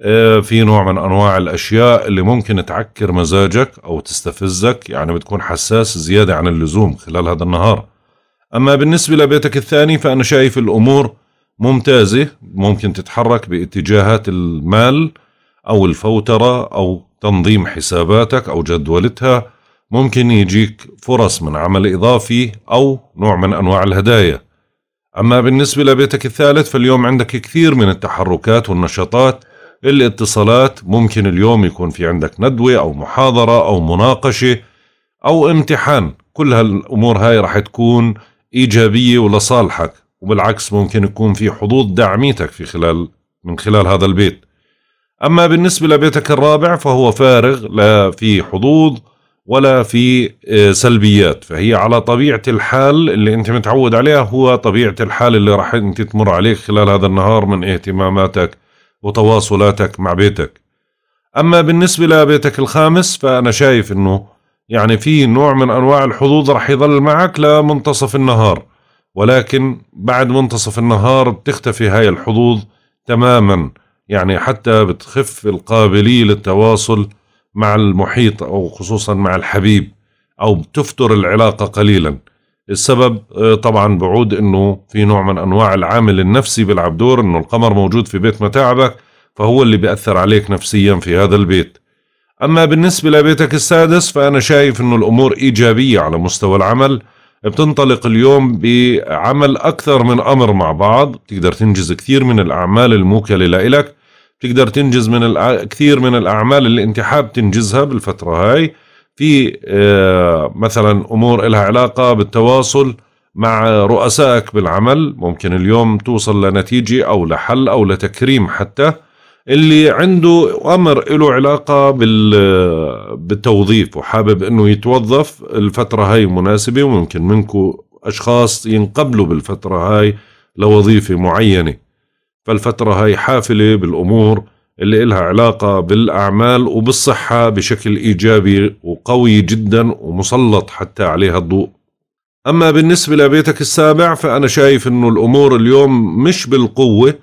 آه، في نوع من أنواع الأشياء اللي ممكن تعكر مزاجك أو تستفزك يعني بتكون حساس زيادة عن اللزوم خلال هذا النهار أما بالنسبة لبيتك الثاني فأنا شايف الأمور ممتازة ممكن تتحرك باتجاهات المال أو الفوترة أو تنظيم حساباتك أو جدولتها ممكن يجيك فرص من عمل إضافي أو نوع من أنواع الهدايا أما بالنسبة لبيتك الثالث فاليوم عندك كثير من التحركات والنشاطات الاتصالات ممكن اليوم يكون في عندك ندوة أو محاضرة أو مناقشة أو امتحان كل هالأمور هاي رح تكون إيجابية ولصالحك وبالعكس ممكن يكون في حظوظ داعميتك في خلال من خلال هذا البيت أما بالنسبة لبيتك الرابع فهو فارغ لا في حظوظ ولا في آه، سلبيات فهي على طبيعة الحال اللي أنت متعود عليها هو طبيعة الحال اللي راح أنت تمر عليك خلال هذا النهار من اهتماماتك وتواصلاتك مع بيتك أما بالنسبة لبيتك الخامس فأنا شايف أنه يعني في نوع من أنواع الحظوظ راح يظل معك لمنتصف النهار ولكن بعد منتصف النهار بتختفي هاي الحظوظ تماماً يعني حتى بتخف القابلية للتواصل مع المحيط أو خصوصا مع الحبيب أو بتفتر العلاقة قليلا السبب آه، طبعا بعود أنه في نوع من أنواع العامل النفسي بيلعب دور أنه القمر موجود في بيت متاعبك فهو اللي بيأثر عليك نفسيا في هذا البيت أما بالنسبة لبيتك السادس فأنا شايف أنه الأمور إيجابية على مستوى العمل بتنطلق اليوم بعمل أكثر من أمر مع بعض بتقدر تنجز كثير من الأعمال الموكلة لإلك بتقدر تنجز من كثير من الأعمال اللي أنت حاب تنجزها بالفترة هاي في آه، مثلا أمور إلها علاقة بالتواصل مع رؤسائك بالعمل ممكن اليوم توصل لنتيجة أو لحل أو لتكريم حتى اللي عنده أمر له علاقة بال... بالتوظيف وحابب أنه يتوظف الفترة هاي مناسبة وممكن منكم أشخاص ينقبلوا بالفترة هاي لوظيفة معينة فالفترة هاي حافلة بالأمور اللي إلها علاقة بالأعمال وبالصحة بشكل إيجابي وقوي جدا ومسلط حتى عليها الضوء أما بالنسبة لبيتك السابع فأنا شايف أنه الأمور اليوم مش بالقوة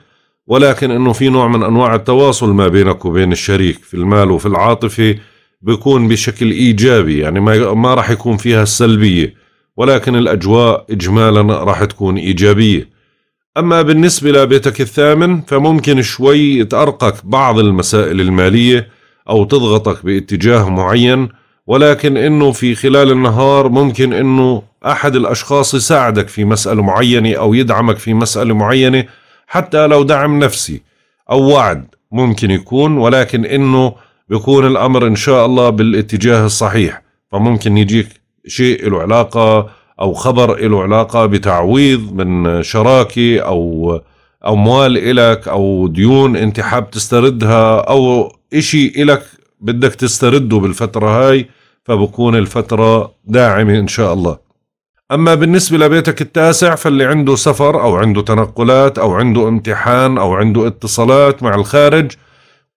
ولكن أنه في نوع من أنواع التواصل ما بينك وبين الشريك في المال وفي العاطفة بيكون بشكل إيجابي يعني ما, ما راح يكون فيها السلبية ولكن الأجواء إجمالا راح تكون إيجابية أما بالنسبة لبيتك الثامن فممكن شوي تأرقك بعض المسائل المالية أو تضغطك باتجاه معين ولكن إنه في خلال النهار ممكن إنه أحد الأشخاص يساعدك في مسألة معينة أو يدعمك في مسألة معينة حتى لو دعم نفسي أو وعد ممكن يكون ولكن إنه بيكون الأمر إن شاء الله بالاتجاه الصحيح فممكن يجيك شيء له علاقة او خبر له علاقه بتعويض من شراكه او اموال إلك او ديون انت حاب تستردها او اشي إلك بدك تسترده بالفتره هاي فبكون الفتره داعمه ان شاء الله اما بالنسبه لبيتك التاسع فاللي عنده سفر او عنده تنقلات او عنده امتحان او عنده اتصالات مع الخارج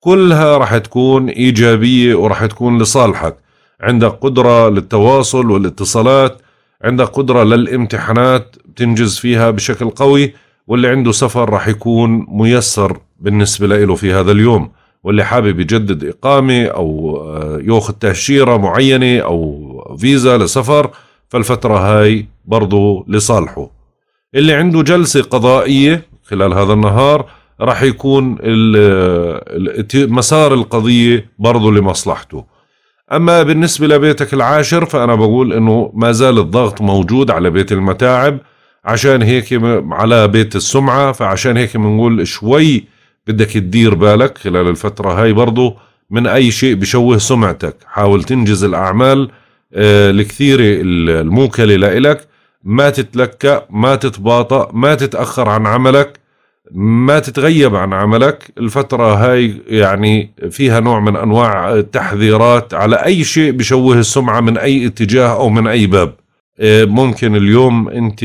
كلها راح تكون ايجابيه وراح تكون لصالحك عندك قدره للتواصل والاتصالات عندك قدرة للامتحانات بتنجز فيها بشكل قوي واللي عنده سفر راح يكون ميسر بالنسبة له في هذا اليوم واللي حابب يجدد إقامة أو آه، يأخذ تأشيرة معينة أو فيزا لسفر فالفترة هاي برضو لصالحه اللي عنده جلسة قضائية خلال هذا النهار راح يكون آه، مسار القضية برضو لمصلحته أما بالنسبة لبيتك العاشر فأنا بقول إنه ما زال الضغط موجود على بيت المتاعب عشان هيك على بيت السمعة فعشان هيك بنقول شوي بدك تدير بالك خلال الفترة هاي برضو من أي شيء بشوه سمعتك حاول تنجز الأعمال آه، الكثيرة الموكلة لإلك ما تتلكأ ما تتباطأ ما تتأخر عن عملك ما تتغيب عن عملك الفترة هاي يعني فيها نوع من أنواع التحذيرات على أي شيء بشوه السمعة من أي اتجاه أو من أي باب آه، ممكن اليوم أنت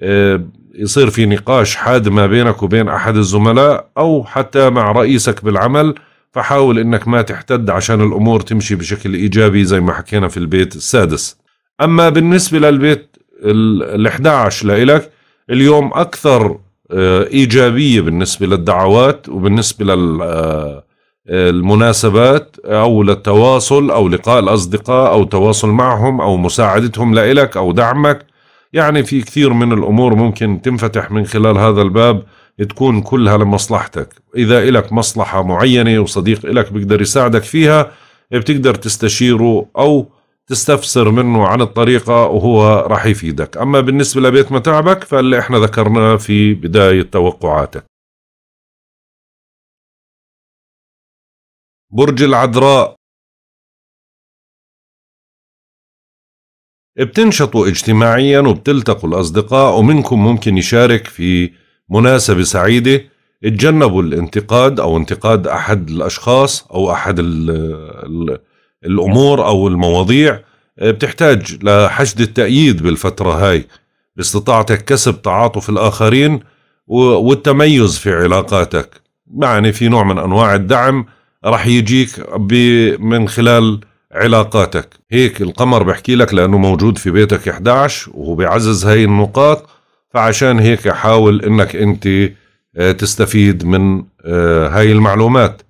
آه، يصير في نقاش حاد ما بينك وبين أحد الزملاء أو حتى مع رئيسك بالعمل فحاول أنك ما تحتد عشان الأمور تمشي بشكل إيجابي زي ما حكينا في البيت السادس أما بالنسبة للبيت ال 11 لإلك اليوم أكثر آه، ايجابيه بالنسبه للدعوات وبالنسبه للمناسبات آه، آه، او للتواصل او لقاء الاصدقاء او تواصل معهم او مساعدتهم لإلك او دعمك يعني في كثير من الامور ممكن تنفتح من خلال هذا الباب تكون كلها لمصلحتك اذا إلك مصلحه معينه وصديق إلك بيقدر يساعدك فيها بتقدر تستشيره او تستفسر منه عن الطريقة وهو راح يفيدك أما بالنسبة لبيت متاعبك فاللي احنا ذكرناه في بداية توقعاتك برج العذراء بتنشطوا اجتماعيا وبتلتقوا الأصدقاء ومنكم ممكن يشارك في مناسبة سعيدة اتجنبوا الانتقاد أو انتقاد أحد الأشخاص أو أحد الـ الـ الامور او المواضيع آه، بتحتاج لحشد التأييد بالفترة هاي باستطاعتك كسب تعاطف الآخرين والتميز في علاقاتك يعني في نوع من أنواع الدعم رح يجيك من خلال علاقاتك هيك القمر بحكي لك لأنه موجود في بيتك 11 وهو بيعزز هاي النقاط فعشان هيك حاول أنك أنت آه، تستفيد من آه، هاي المعلومات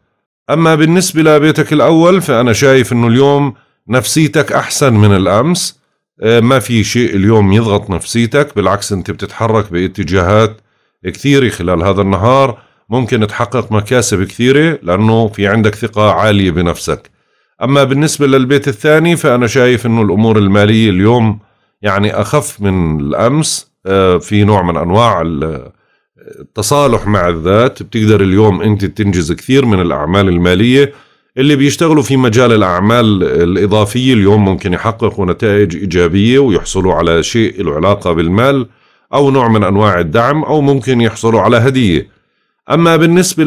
أما بالنسبة لبيتك الأول فأنا شايف أنه اليوم نفسيتك أحسن من الأمس آه، ما في شيء اليوم يضغط نفسيتك بالعكس أنت بتتحرك باتجاهات كثيرة خلال هذا النهار ممكن تحقق مكاسب كثيرة لأنه في عندك ثقة عالية بنفسك أما بالنسبة للبيت الثاني فأنا شايف أنه الأمور المالية اليوم يعني أخف من الأمس آه، في نوع من أنواع التصالح مع الذات بتقدر اليوم انت تنجز كثير من الاعمال الماليه اللي بيشتغلوا في مجال الاعمال الاضافيه اليوم ممكن يحققوا نتائج ايجابيه ويحصلوا على شيء له علاقه بالمال او نوع من انواع الدعم او ممكن يحصلوا على هديه. اما بالنسبه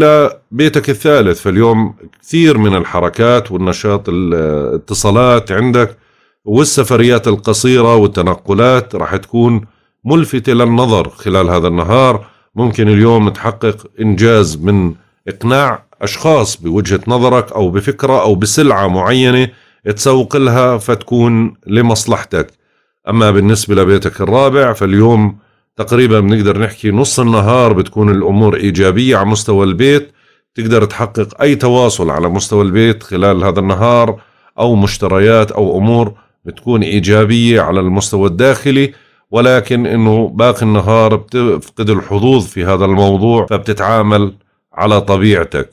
لبيتك الثالث فاليوم كثير من الحركات والنشاط الاتصالات عندك والسفريات القصيره والتنقلات راح تكون ملفته للنظر خلال هذا النهار ممكن اليوم تحقق إنجاز من إقناع أشخاص بوجهة نظرك أو بفكرة أو بسلعة معينة تسوق لها فتكون لمصلحتك أما بالنسبة لبيتك الرابع فاليوم تقريبا بنقدر نحكي نص النهار بتكون الأمور إيجابية على مستوى البيت تقدر تحقق أي تواصل على مستوى البيت خلال هذا النهار أو مشتريات أو أمور بتكون إيجابية على المستوى الداخلي ولكن انه باقي النهار بتفقد الحظوظ في هذا الموضوع فبتتعامل على طبيعتك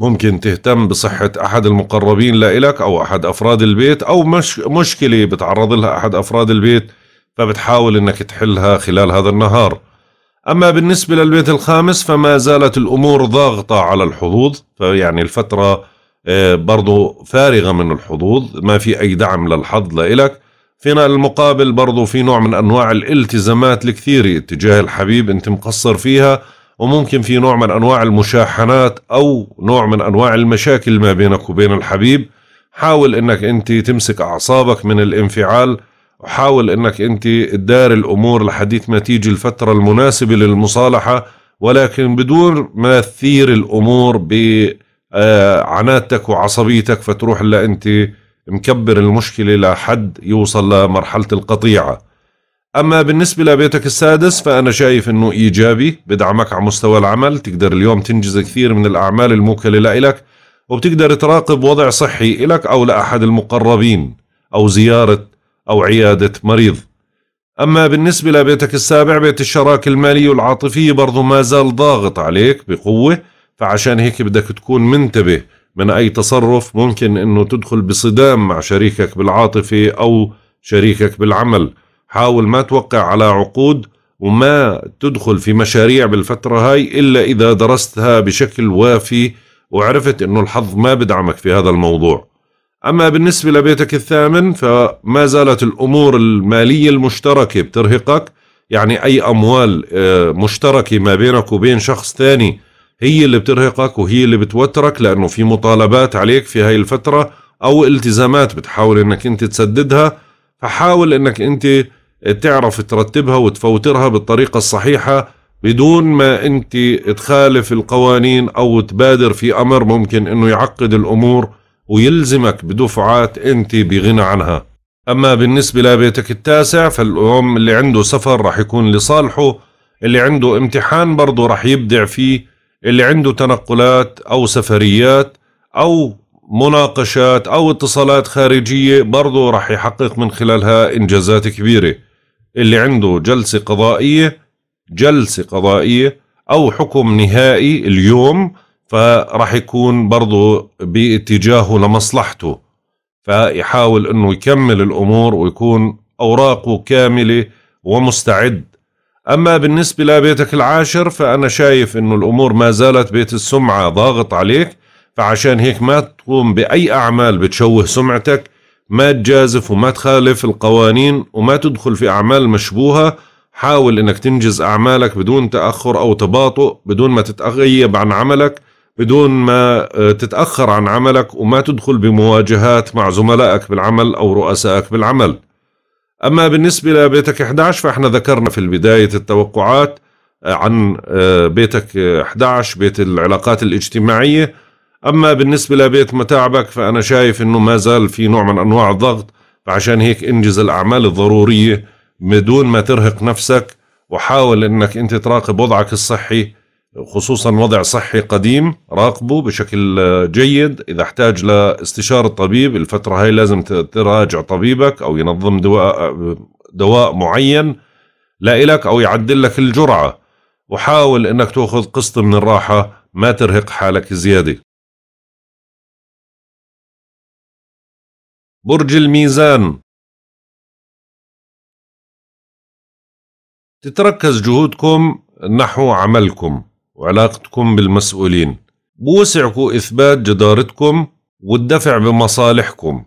ممكن تهتم بصحة أحد المقربين لإلك أو أحد أفراد البيت أو مش مشكلة بتعرض لها أحد أفراد البيت فبتحاول أنك تحلها خلال هذا النهار أما بالنسبة للبيت الخامس فما زالت الأمور ضاغطة على الحظوظ فيعني الفترة آه، برضو فارغة من الحظوظ ما في أي دعم للحظ لإلك فينا المقابل برضو في نوع من أنواع الالتزامات الكثيرة تجاه الحبيب أنت مقصر فيها وممكن في نوع من أنواع المشاحنات أو نوع من أنواع المشاكل ما بينك وبين الحبيب حاول أنك أنت تمسك أعصابك من الانفعال وحاول أنك أنت تدار الأمور لحديث ما تيجي الفترة المناسبة للمصالحة ولكن بدون ما تثير الأمور بعناتك وعصبيتك فتروح لأنت أنت مكبر المشكلة لحد يوصل لمرحلة القطيعة أما بالنسبة لبيتك السادس فأنا شايف أنه إيجابي بدعمك على مستوى العمل تقدر اليوم تنجز كثير من الأعمال الموكلة لإلك وبتقدر تراقب وضع صحي إلك أو لأحد المقربين أو زيارة أو عيادة مريض أما بالنسبة لبيتك السابع بيت الشراكة المالية والعاطفية برضو ما زال ضاغط عليك بقوة فعشان هيك بدك تكون منتبه من أي تصرف ممكن أنه تدخل بصدام مع شريكك بالعاطفة أو شريكك بالعمل حاول ما توقع على عقود وما تدخل في مشاريع بالفترة هاي إلا إذا درستها بشكل وافي وعرفت أنه الحظ ما بدعمك في هذا الموضوع أما بالنسبة لبيتك الثامن فما زالت الأمور المالية المشتركة بترهقك يعني أي أموال آه، مشتركة ما بينك وبين شخص ثاني هي اللي بترهقك وهي اللي بتوترك لأنه في مطالبات عليك في هاي الفترة أو التزامات بتحاول أنك أنت تسددها فحاول أنك أنت تعرف ترتبها وتفوترها بالطريقة الصحيحة بدون ما أنت تخالف القوانين أو تبادر في أمر ممكن أنه يعقد الأمور ويلزمك بدفعات أنت بغنى عنها أما بالنسبة لبيتك التاسع فالأم اللي عنده سفر رح يكون لصالحه اللي عنده امتحان برضه رح يبدع فيه اللي عنده تنقلات أو سفريات أو مناقشات أو اتصالات خارجية برضه رح يحقق من خلالها إنجازات كبيرة اللي عنده جلسة قضائية جلسة قضائية أو حكم نهائي اليوم فرح يكون برضه باتجاهه لمصلحته فيحاول أنه يكمل الأمور ويكون أوراقه كاملة ومستعد أما بالنسبة لبيتك العاشر فأنا شايف أنه الأمور ما زالت بيت السمعة ضاغط عليك فعشان هيك ما تقوم بأي أعمال بتشوه سمعتك ما تجازف وما تخالف القوانين وما تدخل في أعمال مشبوهة حاول أنك تنجز أعمالك بدون تأخر أو تباطؤ بدون ما تتغيب عن عملك بدون ما آه، تتأخر عن عملك وما تدخل بمواجهات مع زملائك بالعمل أو رؤسائك بالعمل أما بالنسبة لبيتك 11 فإحنا ذكرنا في البداية التوقعات آه، عن آه، بيتك 11 بيت العلاقات الاجتماعية أما بالنسبة لبيت متاعبك فأنا شايف أنه ما زال في نوع من أنواع الضغط فعشان هيك انجز الأعمال الضرورية بدون ما ترهق نفسك وحاول أنك أنت تراقب وضعك الصحي خصوصا وضع صحي قديم راقبه بشكل جيد إذا احتاج لاستشارة طبيب الفترة هاي لازم تراجع طبيبك أو ينظم دواء, دواء معين لا أو يعدل لك الجرعة وحاول أنك تأخذ قسط من الراحة ما ترهق حالك زيادة برج الميزان تتركز جهودكم نحو عملكم وعلاقتكم بالمسؤولين بوسعكم إثبات جدارتكم والدفع بمصالحكم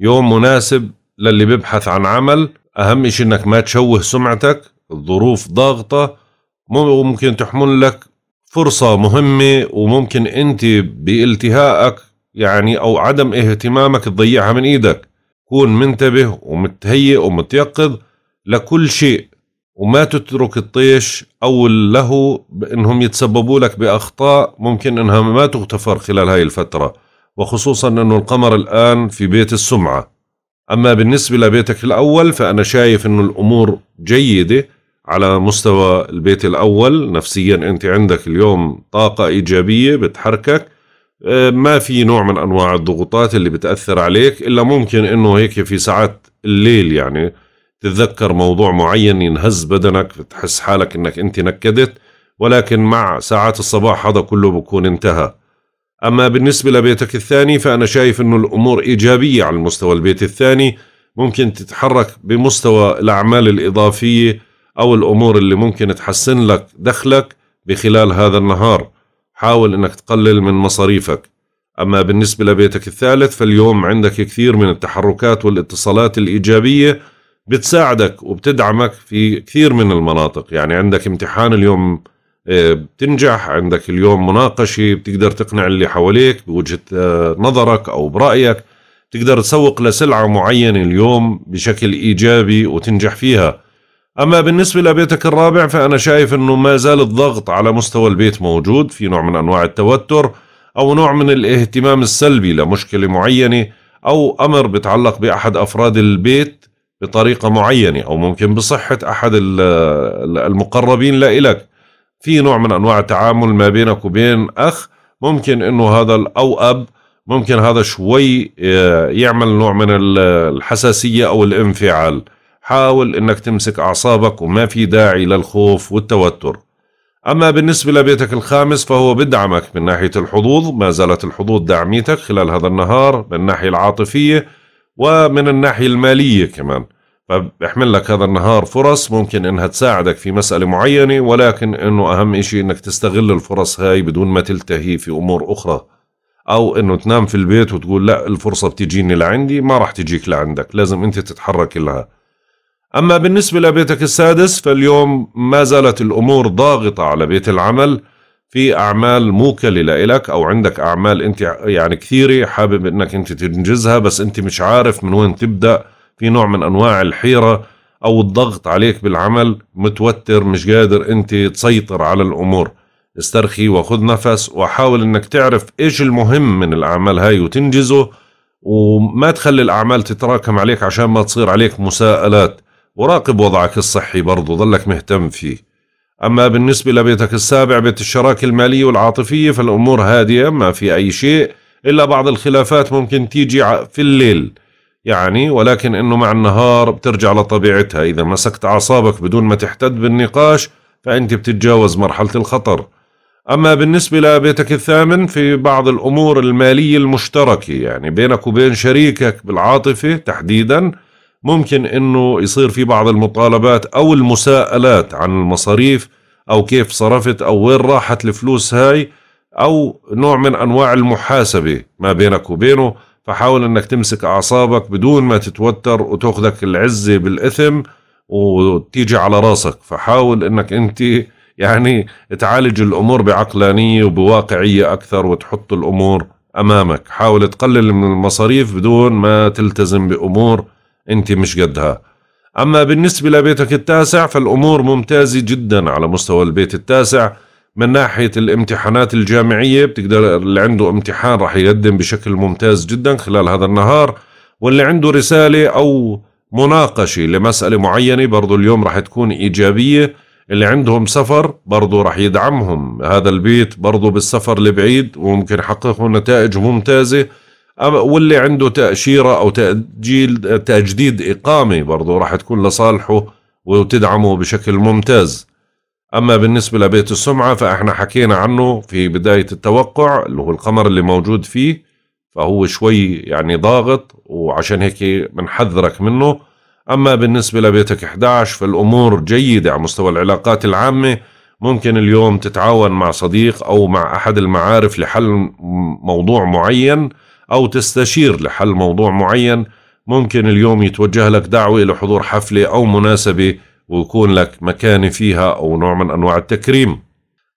يوم مناسب للي بيبحث عن عمل أهم إشي إنك ما تشوه سمعتك الظروف ضاغطة ممكن تحمل لك فرصة مهمة وممكن أنت بالتهائك يعني أو عدم اهتمامك تضيعها من إيدك كون منتبه ومتهيئ ومتيقظ لكل شيء وما تترك الطيش او له انهم يتسببوا لك باخطاء ممكن انها ما تغتفر خلال هاي الفتره وخصوصا انه القمر الان في بيت السمعه اما بالنسبه لبيتك الاول فانا شايف انه الامور جيده على مستوى البيت الاول نفسيا انت عندك اليوم طاقه ايجابيه بتحركك آه، ما في نوع من انواع الضغوطات اللي بتاثر عليك الا ممكن انه هيك في ساعات الليل يعني تتذكر موضوع معين ينهز بدنك تحس حالك انك انت نكدت ولكن مع ساعات الصباح هذا كله بكون انتهى أما بالنسبة لبيتك الثاني فأنا شايف أنه الأمور إيجابية على المستوى البيت الثاني ممكن تتحرك بمستوى الأعمال الإضافية أو الأمور اللي ممكن تحسن لك دخلك بخلال هذا النهار حاول أنك تقلل من مصاريفك أما بالنسبة لبيتك الثالث فاليوم عندك كثير من التحركات والاتصالات الإيجابية بتساعدك وبتدعمك في كثير من المناطق يعني عندك امتحان اليوم آه، بتنجح عندك اليوم مناقشة بتقدر تقنع اللي حواليك بوجهة آه، نظرك أو برأيك تقدر تسوق لسلعة معينة اليوم بشكل إيجابي وتنجح فيها أما بالنسبة لبيتك الرابع فأنا شايف أنه ما زال الضغط على مستوى البيت موجود في نوع من أنواع التوتر أو نوع من الاهتمام السلبي لمشكلة معينة أو أمر بتعلق بأحد أفراد البيت بطريقه معينه او ممكن بصحه احد المقربين لإلك في نوع من انواع التعامل ما بينك وبين اخ ممكن انه هذا او اب ممكن هذا شوي آه، يعمل نوع من الحساسيه او الانفعال حاول انك تمسك اعصابك وما في داعي للخوف والتوتر اما بالنسبه لبيتك الخامس فهو بدعمك من ناحيه الحظوظ ما زالت الحظوظ داعميتك خلال هذا النهار من الناحيه العاطفيه ومن الناحية المالية كمان فبيحمل طيب، لك هذا النهار فرص ممكن انها تساعدك في مسألة معينة ولكن انه اهم اشي انك تستغل الفرص هاي بدون ما تلتهي في امور اخرى او انه تنام في البيت وتقول لا الفرصة بتجيني لعندي ما راح تجيك لعندك لازم انت تتحرك لها اما بالنسبة لبيتك السادس فاليوم ما زالت الامور ضاغطة على بيت العمل في اعمال موكله لك او عندك اعمال انت يعني كثيره حابب انك انت تنجزها بس انت مش عارف من وين تبدا في نوع من انواع الحيره او الضغط عليك بالعمل متوتر مش قادر انت تسيطر على الامور استرخي وخذ نفس وحاول انك تعرف ايش المهم من الاعمال هاي وتنجزه وما تخلي الاعمال تتراكم عليك عشان ما تصير عليك مساءلات وراقب وضعك الصحي برضه ظلك مهتم فيه أما بالنسبة لبيتك السابع بيت الشراكة المالية والعاطفية فالأمور هادية ما في أي شيء إلا بعض الخلافات ممكن تيجي في الليل يعني ولكن إنه مع النهار بترجع لطبيعتها إذا مسكت أعصابك بدون ما تحتد بالنقاش فأنت بتتجاوز مرحلة الخطر أما بالنسبة لبيتك الثامن في بعض الأمور المالية المشتركة يعني بينك وبين شريكك بالعاطفة تحديدا ممكن انه يصير في بعض المطالبات او المساءلات عن المصاريف او كيف صرفت او وين راحت الفلوس هاي او نوع من انواع المحاسبه ما بينك وبينه فحاول انك تمسك اعصابك بدون ما تتوتر وتاخذك العزه بالاثم وتيجي على راسك فحاول انك انت يعني تعالج الامور بعقلانيه وبواقعيه اكثر وتحط الامور امامك حاول تقلل من المصاريف بدون ما تلتزم بامور انت مش قدها أما بالنسبة لبيتك التاسع فالأمور ممتازة جدا على مستوى البيت التاسع من ناحية الامتحانات الجامعية بتقدر اللي عنده امتحان راح يقدم بشكل ممتاز جدا خلال هذا النهار واللي عنده رسالة أو مناقشة لمسألة معينة برضو اليوم راح تكون إيجابية اللي عندهم سفر برضو راح يدعمهم هذا البيت برضو بالسفر لبعيد وممكن يحققوا نتائج ممتازة واللي عنده تأشيرة أو تأجيل تجديد إقامة برضه راح تكون لصالحه وتدعمه بشكل ممتاز أما بالنسبة لبيت السمعة فإحنا حكينا عنه في بداية التوقع اللي هو القمر اللي موجود فيه فهو شوي يعني ضاغط وعشان هيك بنحذرك منه أما بالنسبة لبيتك 11 فالأمور جيدة على مستوى العلاقات العامة ممكن اليوم تتعاون مع صديق أو مع أحد المعارف لحل موضوع معين أو تستشير لحل موضوع معين ممكن اليوم يتوجه لك دعوة لحضور حفلة أو مناسبة ويكون لك مكانة فيها أو نوع من أنواع التكريم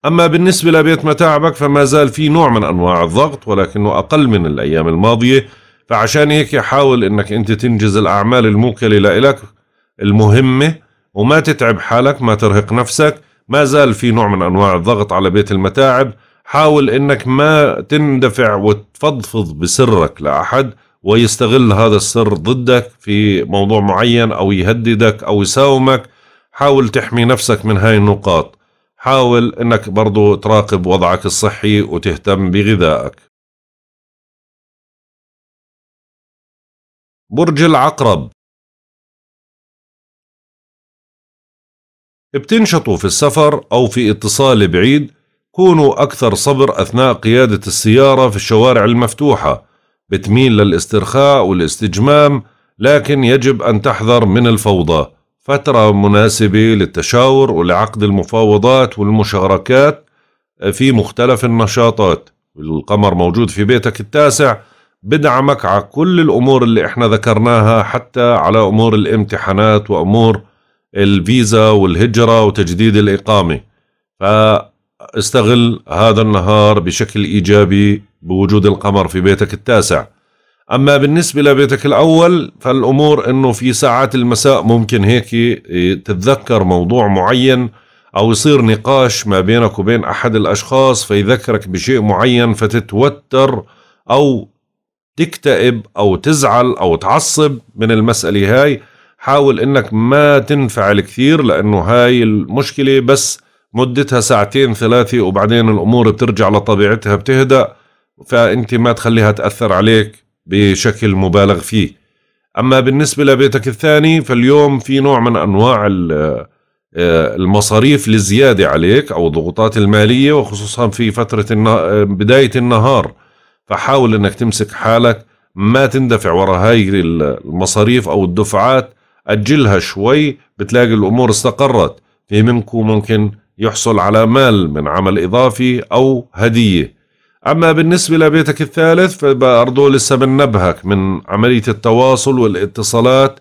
أما بالنسبة لبيت متاعبك فما زال في نوع من أنواع الضغط ولكنه أقل من الأيام الماضية فعشان هيك حاول أنك أنت تنجز الأعمال الموكلة لإلك المهمة وما تتعب حالك ما ترهق نفسك ما زال في نوع من أنواع الضغط على بيت المتاعب حاول انك ما تندفع وتفضفض بسرك لاحد ويستغل هذا السر ضدك في موضوع معين او يهددك او يساومك حاول تحمي نفسك من هاي النقاط حاول انك برضو تراقب وضعك الصحي وتهتم بغذائك برج العقرب بتنشطوا في السفر او في اتصال بعيد كونوا أكثر صبر أثناء قيادة السيارة في الشوارع المفتوحة بتميل للاسترخاء والاستجمام لكن يجب أن تحذر من الفوضى فترة مناسبة للتشاور ولعقد المفاوضات والمشاركات في مختلف النشاطات القمر موجود في بيتك التاسع بدعمك على كل الأمور اللي احنا ذكرناها حتى على أمور الامتحانات وأمور الفيزا والهجرة وتجديد الإقامة ف استغل هذا النهار بشكل إيجابي بوجود القمر في بيتك التاسع أما بالنسبة لبيتك الأول فالأمور أنه في ساعات المساء ممكن هيك تتذكر موضوع معين أو يصير نقاش ما بينك وبين أحد الأشخاص فيذكرك بشيء معين فتتوتر أو تكتئب أو تزعل أو تعصب من المسألة هاي حاول أنك ما تنفعل كثير لأنه هاي المشكلة بس مدتها ساعتين ثلاثة وبعدين الأمور بترجع لطبيعتها بتهدأ فأنت ما تخليها تأثر عليك بشكل مبالغ فيه أما بالنسبة لبيتك الثاني فاليوم في نوع من أنواع آه، المصاريف الزيادة عليك أو الضغوطات المالية وخصوصا في فترة بداية النهار فحاول أنك تمسك حالك ما تندفع ورا هاي المصاريف أو الدفعات أجلها شوي بتلاقي الأمور استقرت في منكم ممكن يحصل على مال من عمل إضافي أو هدية أما بالنسبة لبيتك الثالث فبرضه لسه بنبهك من عملية التواصل والاتصالات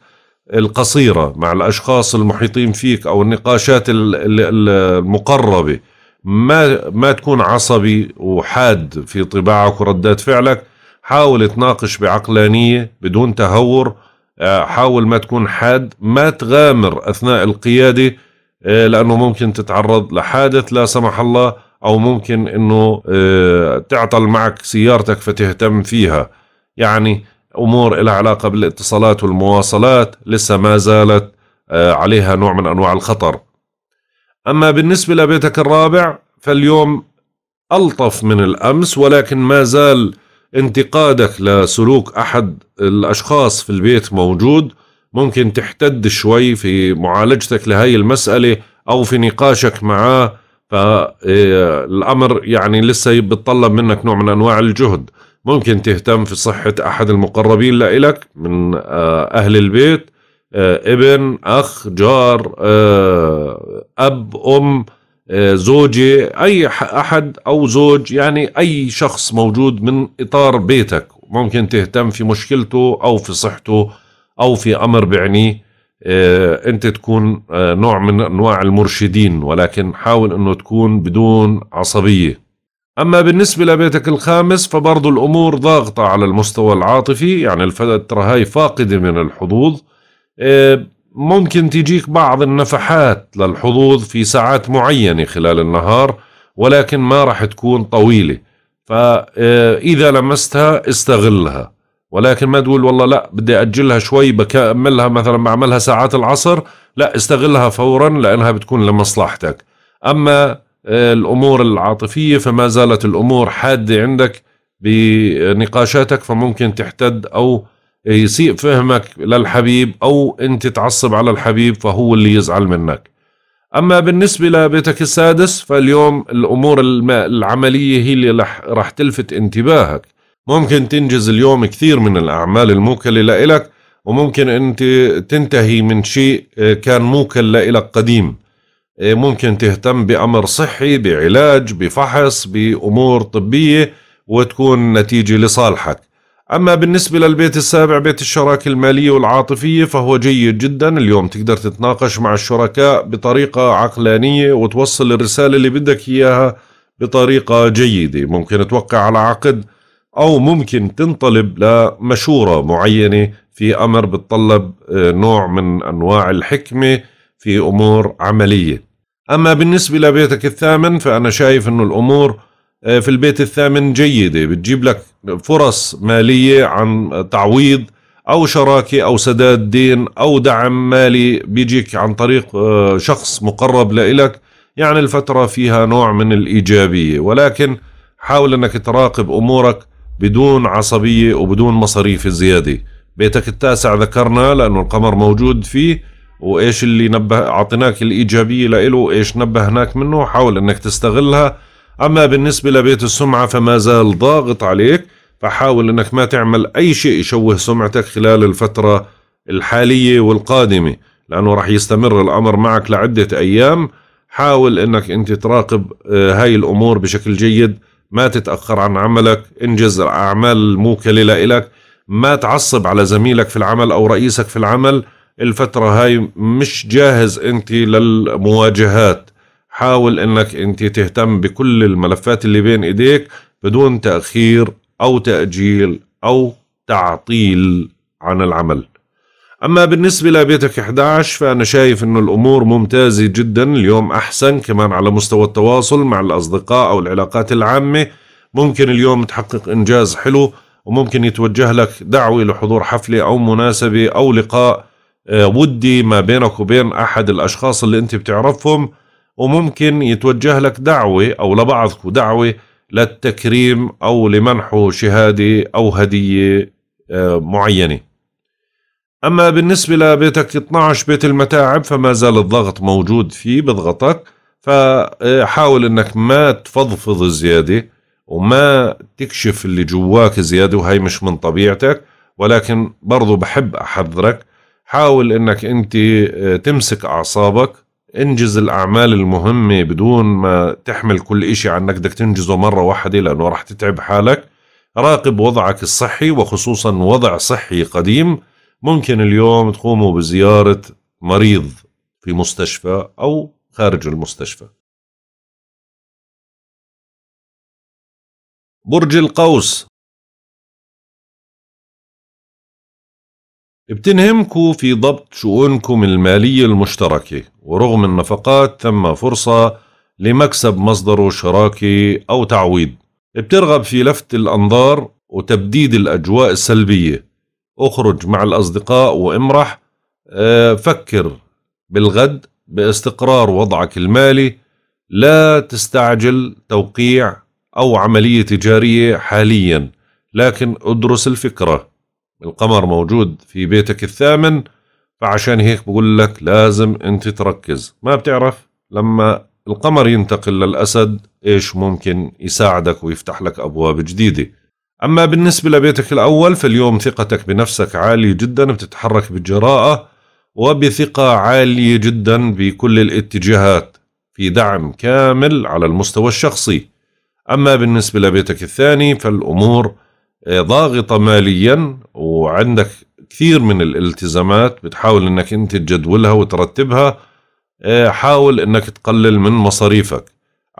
القصيرة مع الأشخاص المحيطين فيك أو النقاشات المقربة ما ما تكون عصبي وحاد في طباعك وردات فعلك حاول تناقش بعقلانية بدون تهور آه، حاول ما تكون حاد ما تغامر أثناء القيادة إيه، لانه ممكن تتعرض لحادث لا سمح الله او ممكن انه إيه، تعطل معك سيارتك فتهتم فيها يعني امور لها علاقه بالاتصالات والمواصلات لسه ما زالت إيه، عليها نوع من انواع الخطر اما بالنسبه لبيتك الرابع فاليوم الطف من الامس ولكن ما زال انتقادك لسلوك احد الاشخاص في البيت موجود ممكن تحتد شوي في معالجتك لهي المسألة أو في نقاشك معاه فالأمر يعني لسه بتطلب منك نوع من أنواع الجهد ممكن تهتم في صحة أحد المقربين لإلك من آه، أهل البيت آه، ابن أخ جار آه، أب أم زوجة أي أحد أو زوج يعني أي شخص موجود من إطار بيتك ممكن تهتم في مشكلته أو في صحته او في امر بعنيه آه، انت تكون آه، نوع من انواع المرشدين ولكن حاول انه تكون بدون عصبيه اما بالنسبه لبيتك الخامس فبرضو الامور ضاغطه على المستوى العاطفي يعني الفتره هاي فاقده من الحظوظ آه، ممكن تجيك بعض النفحات للحظوظ في ساعات معينه خلال النهار ولكن ما راح تكون طويله فاذا لمستها استغلها ولكن ما تقول والله لا بدي أجلها شوي بكملها مثلا بعملها ساعات العصر لا استغلها فورا لأنها بتكون لمصلحتك أما آه، الأمور العاطفية فما زالت الأمور حادة عندك بنقاشاتك فممكن تحتد أو يسيء فهمك للحبيب أو أنت تعصب على الحبيب فهو اللي يزعل منك أما بالنسبة لبيتك السادس فاليوم الأمور العملية هي اللي رح تلفت انتباهك ممكن تنجز اليوم كثير من الأعمال الموكلة لإلك وممكن أنت تنتهي من شيء آه، كان موكل لإلك قديم آه، ممكن تهتم بأمر صحي بعلاج بفحص بأمور طبية وتكون نتيجة لصالحك أما بالنسبة للبيت السابع بيت الشراكة المالية والعاطفية فهو جيد جدا اليوم تقدر تتناقش مع الشركاء بطريقة عقلانية وتوصل الرسالة اللي بدك إياها بطريقة جيدة ممكن توقع على عقد أو ممكن تنطلب لمشورة معينة في أمر بتطلب آه، نوع من أنواع الحكمة في أمور عملية أما بالنسبة لبيتك الثامن فأنا شايف أنه الأمور آه، في البيت الثامن جيدة بتجيب لك فرص مالية عن تعويض أو شراكة أو سداد دين أو دعم مالي بيجيك عن طريق آه، شخص مقرب لإلك يعني الفترة فيها نوع من الإيجابية ولكن حاول أنك تراقب أمورك بدون عصبية وبدون مصاريف زيادة بيتك التاسع ذكرنا لأنه القمر موجود فيه وإيش اللي نبه أعطيناك الإيجابية لإله وإيش نبهناك منه حاول أنك تستغلها أما بالنسبة لبيت السمعة فما زال ضاغط عليك فحاول أنك ما تعمل أي شيء يشوه سمعتك خلال الفترة الحالية والقادمة لأنه راح يستمر الأمر معك لعدة أيام حاول أنك أنت تراقب آه، هاي الأمور بشكل جيد ما تتأخر عن عملك انجز أعمال الموكلة لك ما تعصب على زميلك في العمل أو رئيسك في العمل الفترة هاي مش جاهز انت للمواجهات حاول انك انت تهتم بكل الملفات اللي بين ايديك بدون تأخير او تأجيل او تعطيل عن العمل أما بالنسبة لبيتك 11 فأنا شايف أنه الأمور ممتازة جدا اليوم أحسن كمان على مستوى التواصل مع الأصدقاء أو العلاقات العامة ممكن اليوم تحقق إنجاز حلو وممكن يتوجه لك دعوة لحضور حفلة أو مناسبة أو لقاء آه، ودي ما بينك وبين أحد الأشخاص اللي أنت بتعرفهم وممكن يتوجه لك دعوة أو لبعضك دعوة للتكريم أو لمنحه شهادة أو هدية آه، معينة أما بالنسبة لبيتك 12 بيت المتاعب فما زال الضغط موجود فيه بضغطك فحاول أنك ما تفضفض زيادة وما تكشف اللي جواك زيادة وهي مش من طبيعتك ولكن برضو بحب أحذرك حاول أنك أنت آه، تمسك أعصابك انجز الأعمال المهمة بدون ما تحمل كل إشي عنك بدك تنجزه مرة واحدة لأنه راح تتعب حالك راقب وضعك الصحي وخصوصا وضع صحي قديم ممكن اليوم تقوموا بزيارة مريض في مستشفى أو خارج المستشفى برج القوس بتنهمكوا في ضبط شؤونكم المالية المشتركة ورغم النفقات تم فرصة لمكسب مصدره شراكة أو تعويض بترغب في لفت الأنظار وتبديد الأجواء السلبية اخرج مع الأصدقاء وامرح آه، فكر بالغد باستقرار وضعك المالي لا تستعجل توقيع أو عملية تجارية حاليا لكن ادرس الفكرة القمر موجود في بيتك الثامن فعشان هيك بقول لك لازم انت تركز ما بتعرف لما القمر ينتقل للأسد ايش ممكن يساعدك ويفتح لك أبواب جديدة أما بالنسبة لبيتك الأول فاليوم ثقتك بنفسك عالية جدا بتتحرك بجراءة وبثقة عالية جدا بكل الاتجاهات في دعم كامل على المستوى الشخصي أما بالنسبة لبيتك الثاني فالأمور آه، ضاغطة ماليا وعندك كثير من الالتزامات بتحاول أنك أنت تجدولها وترتبها آه، حاول أنك تقلل من مصاريفك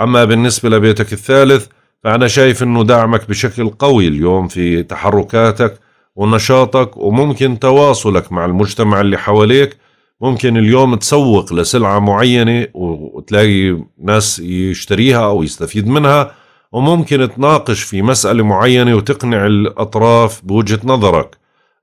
أما بالنسبة لبيتك الثالث فأنا شايف أنه دعمك بشكل قوي اليوم في تحركاتك ونشاطك وممكن تواصلك مع المجتمع اللي حواليك ممكن اليوم تسوق لسلعة معينة وتلاقي ناس يشتريها أو يستفيد منها وممكن تناقش في مسألة معينة وتقنع الأطراف بوجهة نظرك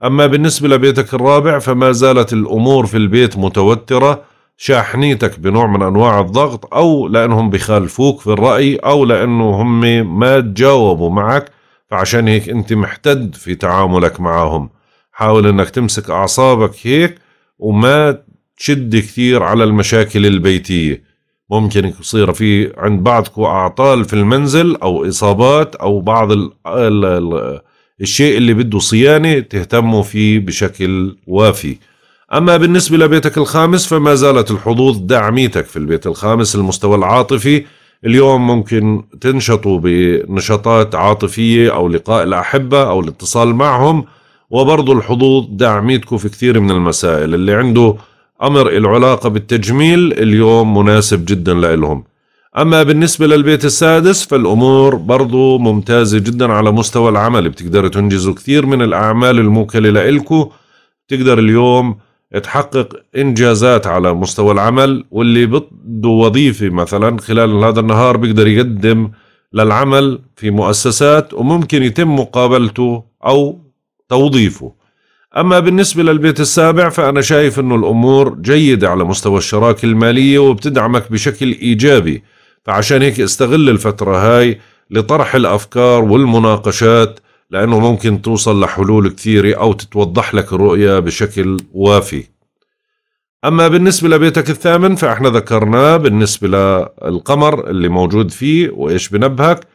أما بالنسبة لبيتك الرابع فما زالت الأمور في البيت متوترة شاحنيتك بنوع من انواع الضغط او لانهم بخالفوك في الراي او لانه هم ما تجاوبوا معك فعشان هيك انت محتد في تعاملك معهم حاول انك تمسك اعصابك هيك وما تشد كثير على المشاكل البيتيه ممكن يصير في عند بعضكم اعطال في المنزل او اصابات او بعض الـ ال ال الشيء اللي بده صيانه تهتموا فيه بشكل وافي أما بالنسبة لبيتك الخامس فما زالت الحظوظ دعميتك في البيت الخامس المستوى العاطفي اليوم ممكن تنشطوا بنشاطات عاطفية أو لقاء الأحبة أو الاتصال معهم وبرضو الحظوظ دعميتكم في كثير من المسائل اللي عنده أمر العلاقة بالتجميل اليوم مناسب جدا لإلهم أما بالنسبة للبيت السادس فالأمور برضو ممتازة جدا على مستوى العمل بتقدروا تنجزوا كثير من الأعمال الموكلة لإلكم بتقدر اليوم تحقق انجازات على مستوى العمل واللي بده وظيفه مثلا خلال هذا النهار بيقدر يقدم للعمل في مؤسسات وممكن يتم مقابلته او توظيفه. اما بالنسبه للبيت السابع فانا شايف انه الامور جيده على مستوى الشراكه الماليه وبتدعمك بشكل ايجابي فعشان هيك استغل الفتره هاي لطرح الافكار والمناقشات لأنه ممكن توصل لحلول كثيرة أو تتوضح لك الرؤية بشكل وافي أما بالنسبة لبيتك الثامن فإحنا ذكرناه بالنسبة للقمر اللي موجود فيه وإيش بنبهك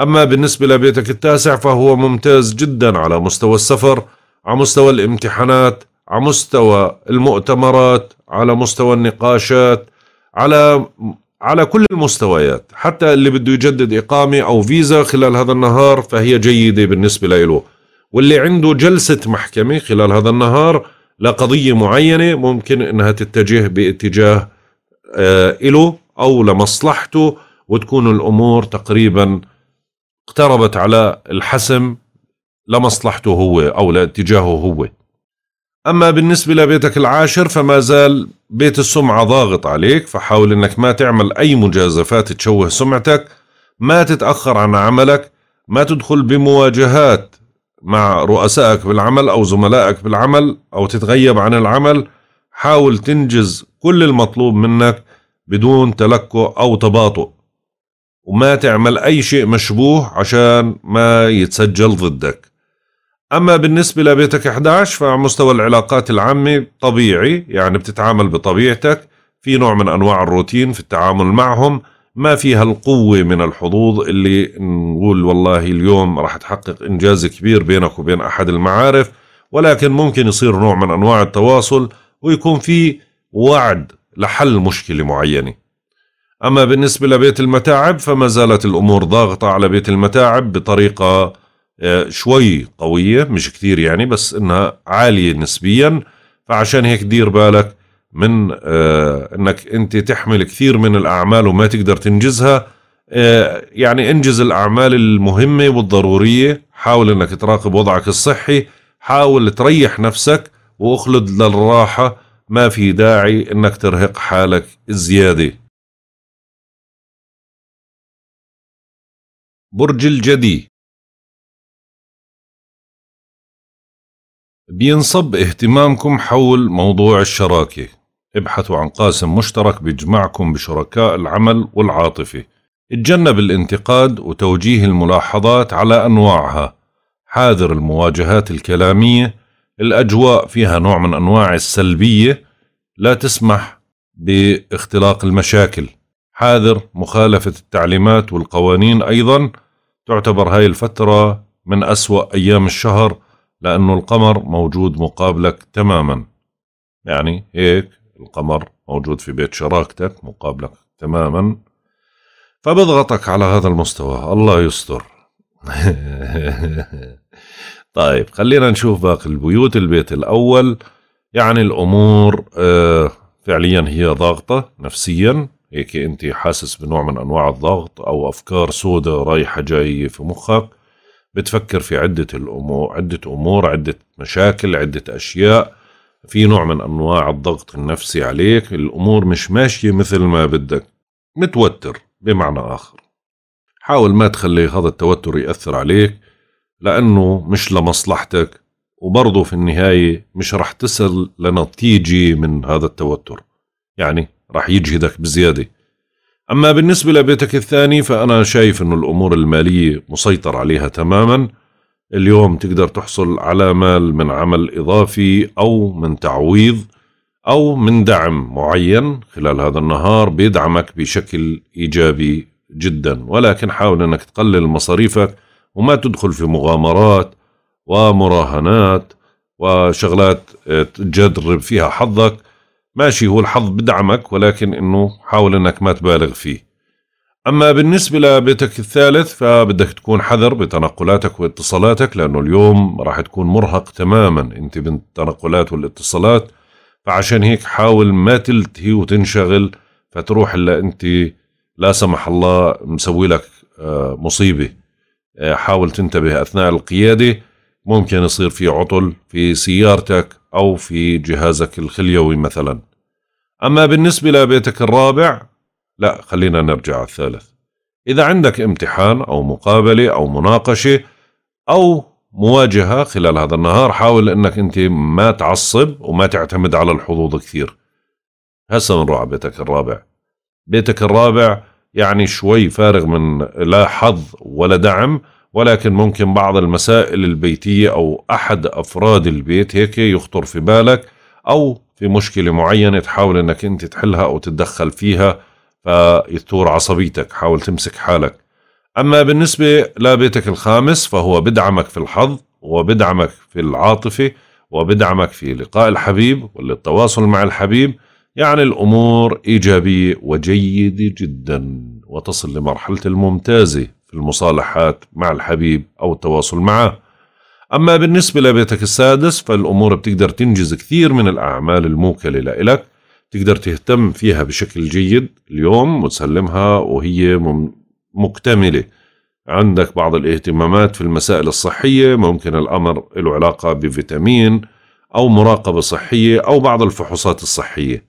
أما بالنسبة لبيتك التاسع فهو ممتاز جدا على مستوى السفر على مستوى الامتحانات على مستوى المؤتمرات على مستوى النقاشات على على كل المستويات حتى اللي بده يجدد إقامة أو فيزا خلال هذا النهار فهي جيدة بالنسبة له واللي عنده جلسة محكمة خلال هذا النهار لقضية معينة ممكن أنها تتجه باتجاه آه، إله أو لمصلحته وتكون الأمور تقريبا اقتربت على الحسم لمصلحته هو أو لاتجاهه هو أما بالنسبة لبيتك العاشر فما زال بيت السمعة ضاغط عليك فحاول أنك ما تعمل أي مجازفات تشوه سمعتك ما تتأخر عن عملك ما تدخل بمواجهات مع رؤسائك بالعمل أو زملائك بالعمل أو تتغيب عن العمل حاول تنجز كل المطلوب منك بدون تلكؤ أو تباطؤ وما تعمل أي شيء مشبوه عشان ما يتسجل ضدك أما بالنسبة لبيتك 11 فمستوى العلاقات العامة طبيعي يعني بتتعامل بطبيعتك في نوع من أنواع الروتين في التعامل معهم ما فيها القوة من الحظوظ اللي نقول والله اليوم راح تحقق إنجاز كبير بينك وبين أحد المعارف ولكن ممكن يصير نوع من أنواع التواصل ويكون في وعد لحل مشكلة معينة أما بالنسبة لبيت المتاعب فما زالت الأمور ضاغطة على بيت المتاعب بطريقة آه، شوي قوية مش كثير يعني بس انها عالية نسبيا فعشان هيك دير بالك من آه، انك انت تحمل كثير من الاعمال وما تقدر تنجزها آه، يعني انجز الاعمال المهمة والضرورية حاول انك تراقب وضعك الصحي حاول تريح نفسك واخلد للراحة ما في داعي انك ترهق حالك زيادة برج الجدي بينصب اهتمامكم حول موضوع الشراكة ابحثوا عن قاسم مشترك بيجمعكم بشركاء العمل والعاطفة اتجنب الانتقاد وتوجيه الملاحظات على أنواعها حاذر المواجهات الكلامية الأجواء فيها نوع من أنواع السلبية لا تسمح باختلاق المشاكل حاذر مخالفة التعليمات والقوانين أيضا تعتبر هاي الفترة من أسوأ أيام الشهر لأنه القمر موجود مقابلك تماما يعني هيك القمر موجود في بيت شراكتك مقابلك تماما فبضغطك على هذا المستوى الله يستر طيب خلينا نشوف باقي البيوت البيت الأول يعني الأمور آه، فعليا هي ضاغطة نفسيا هيك أنت حاسس بنوع من أنواع الضغط أو أفكار سودة رايحة جاية في مخك بتفكر في عدة الأمور عدة أمور عدة مشاكل عدة أشياء في نوع من أنواع الضغط النفسي عليك الأمور مش ماشية مثل ما بدك متوتر بمعنى آخر حاول ما تخلي هذا التوتر يأثر عليك لأنه مش لمصلحتك وبرضه في النهاية مش رح تصل لنتيجة من هذا التوتر يعني رح يجهدك بزيادة أما بالنسبة لبيتك الثاني فأنا شايف أنه الأمور المالية مسيطر عليها تماما اليوم تقدر تحصل على مال من عمل إضافي أو من تعويض أو من دعم معين خلال هذا النهار بيدعمك بشكل إيجابي جدا ولكن حاول أنك تقلل مصاريفك وما تدخل في مغامرات ومراهنات وشغلات آه، تجرب فيها حظك ماشي هو الحظ بدعمك ولكن انه حاول انك ما تبالغ فيه اما بالنسبه لبيتك الثالث فبدك تكون حذر بتنقلاتك واتصالاتك لانه اليوم راح تكون مرهق تماما انت بالتنقلات والاتصالات فعشان هيك حاول ما تلتهي وتنشغل فتروح الا انت لا سمح الله مسوي لك آه، مصيبه آه، حاول تنتبه اثناء القياده ممكن يصير في عطل في سيارتك او في جهازك الخليوي مثلا أما بالنسبة لبيتك الرابع لا خلينا نرجع على الثالث إذا عندك امتحان أو مقابلة أو مناقشة أو مواجهة خلال هذا النهار حاول أنك أنت ما تعصب وما تعتمد على الحظوظ كثير هسا بنروح على بيتك الرابع بيتك الرابع يعني شوي فارغ من لا حظ ولا دعم ولكن ممكن بعض المسائل البيتية أو أحد أفراد البيت هيك يخطر في بالك أو في مشكله معينه تحاول انك انت تحلها او تتدخل فيها فيثور عصبيتك حاول تمسك حالك اما بالنسبه لبيتك الخامس فهو بدعمك في الحظ وبدعمك في العاطفه وبدعمك في لقاء الحبيب والتواصل مع الحبيب يعني الامور ايجابيه وجيده جدا وتصل لمرحله الممتازه في المصالحات مع الحبيب او التواصل معه أما بالنسبة لبيتك السادس فالأمور بتقدر تنجز كثير من الأعمال الموكلة لإلك تقدر تهتم فيها بشكل جيد اليوم وتسلمها وهي مكتملة عندك بعض الاهتمامات في المسائل الصحية ممكن الأمر له علاقة بفيتامين أو مراقبة صحية أو بعض الفحوصات الصحية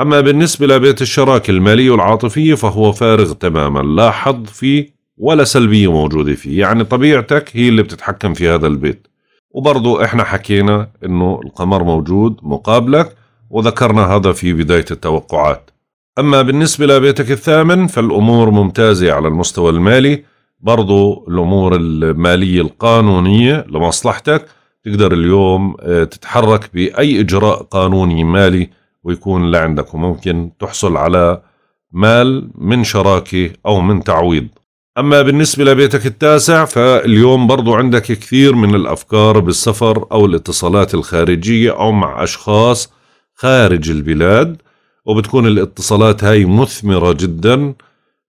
أما بالنسبة لبيت الشراكة المالية والعاطفية فهو فارغ تماما لا حظ فيه ولا سلبية موجودة فيه يعني طبيعتك هي اللي بتتحكم في هذا البيت وبرضو احنا حكينا انه القمر موجود مقابلك وذكرنا هذا في بداية التوقعات أما بالنسبة لبيتك الثامن فالأمور ممتازة على المستوى المالي برضو الأمور المالية القانونية لمصلحتك تقدر اليوم آه، تتحرك بأي إجراء قانوني مالي ويكون لعندك وممكن تحصل على مال من شراكة أو من تعويض أما بالنسبة لبيتك التاسع فاليوم برضو عندك كثير من الأفكار بالسفر أو الاتصالات الخارجية أو مع أشخاص خارج البلاد وبتكون الاتصالات هاي مثمرة جدا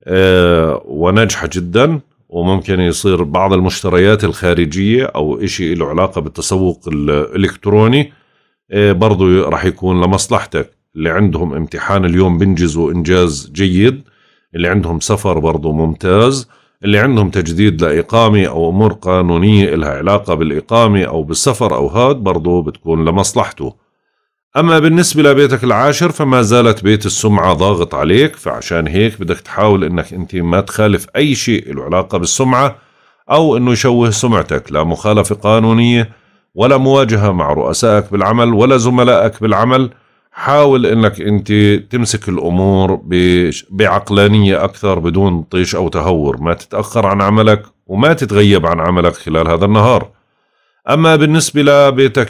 آه، وناجحة جدا وممكن يصير بعض المشتريات الخارجية أو إشي له علاقة بالتسوق الإلكتروني آه، برضو رح يكون لمصلحتك اللي عندهم امتحان اليوم بنجزوا إنجاز جيد اللي عندهم سفر برضو ممتاز اللي عندهم تجديد لإقامة أو أمور قانونية إلها علاقة بالإقامة أو بالسفر أو هاد برضو بتكون لمصلحته أما بالنسبة لبيتك العاشر فما زالت بيت السمعة ضاغط عليك فعشان هيك بدك تحاول أنك أنت ما تخالف أي شيء له علاقة بالسمعة أو أنه يشوه سمعتك لا مخالفة قانونية ولا مواجهة مع رؤسائك بالعمل ولا زملائك بالعمل حاول انك انت تمسك الامور بعقلانيه اكثر بدون طيش او تهور ما تتاخر عن عملك وما تتغيب عن عملك خلال هذا النهار اما بالنسبه لبيتك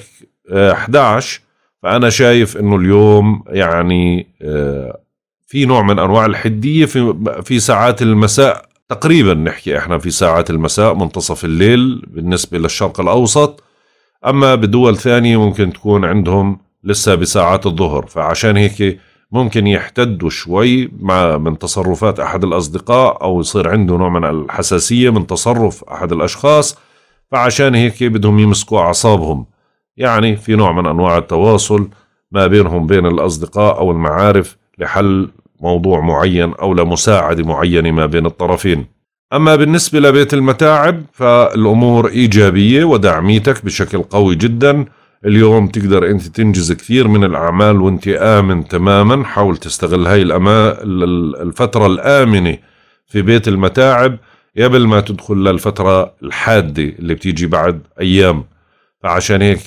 11 آه، فانا شايف انه اليوم يعني آه، في نوع من انواع الحديه في في ساعات المساء تقريبا نحكي احنا في ساعات المساء منتصف الليل بالنسبه للشرق الاوسط اما بدول ثانيه ممكن تكون عندهم لسه بساعات الظهر فعشان هيك ممكن يحتدوا شوي مع من تصرفات أحد الأصدقاء أو يصير عنده نوع من الحساسية من تصرف أحد الأشخاص فعشان هيك بدهم يمسكوا أعصابهم يعني في نوع من أنواع التواصل ما بينهم بين الأصدقاء أو المعارف لحل موضوع معين أو لمساعدة معينة ما بين الطرفين أما بالنسبة لبيت المتاعب فالأمور إيجابية ودعميتك بشكل قوي جداً اليوم تقدر انت تنجز كثير من الاعمال وانت امن تماما حاول تستغل هاي الأما الفتره الامنه في بيت المتاعب قبل ما تدخل للفتره الحاده اللي بتيجي بعد ايام فعشان هيك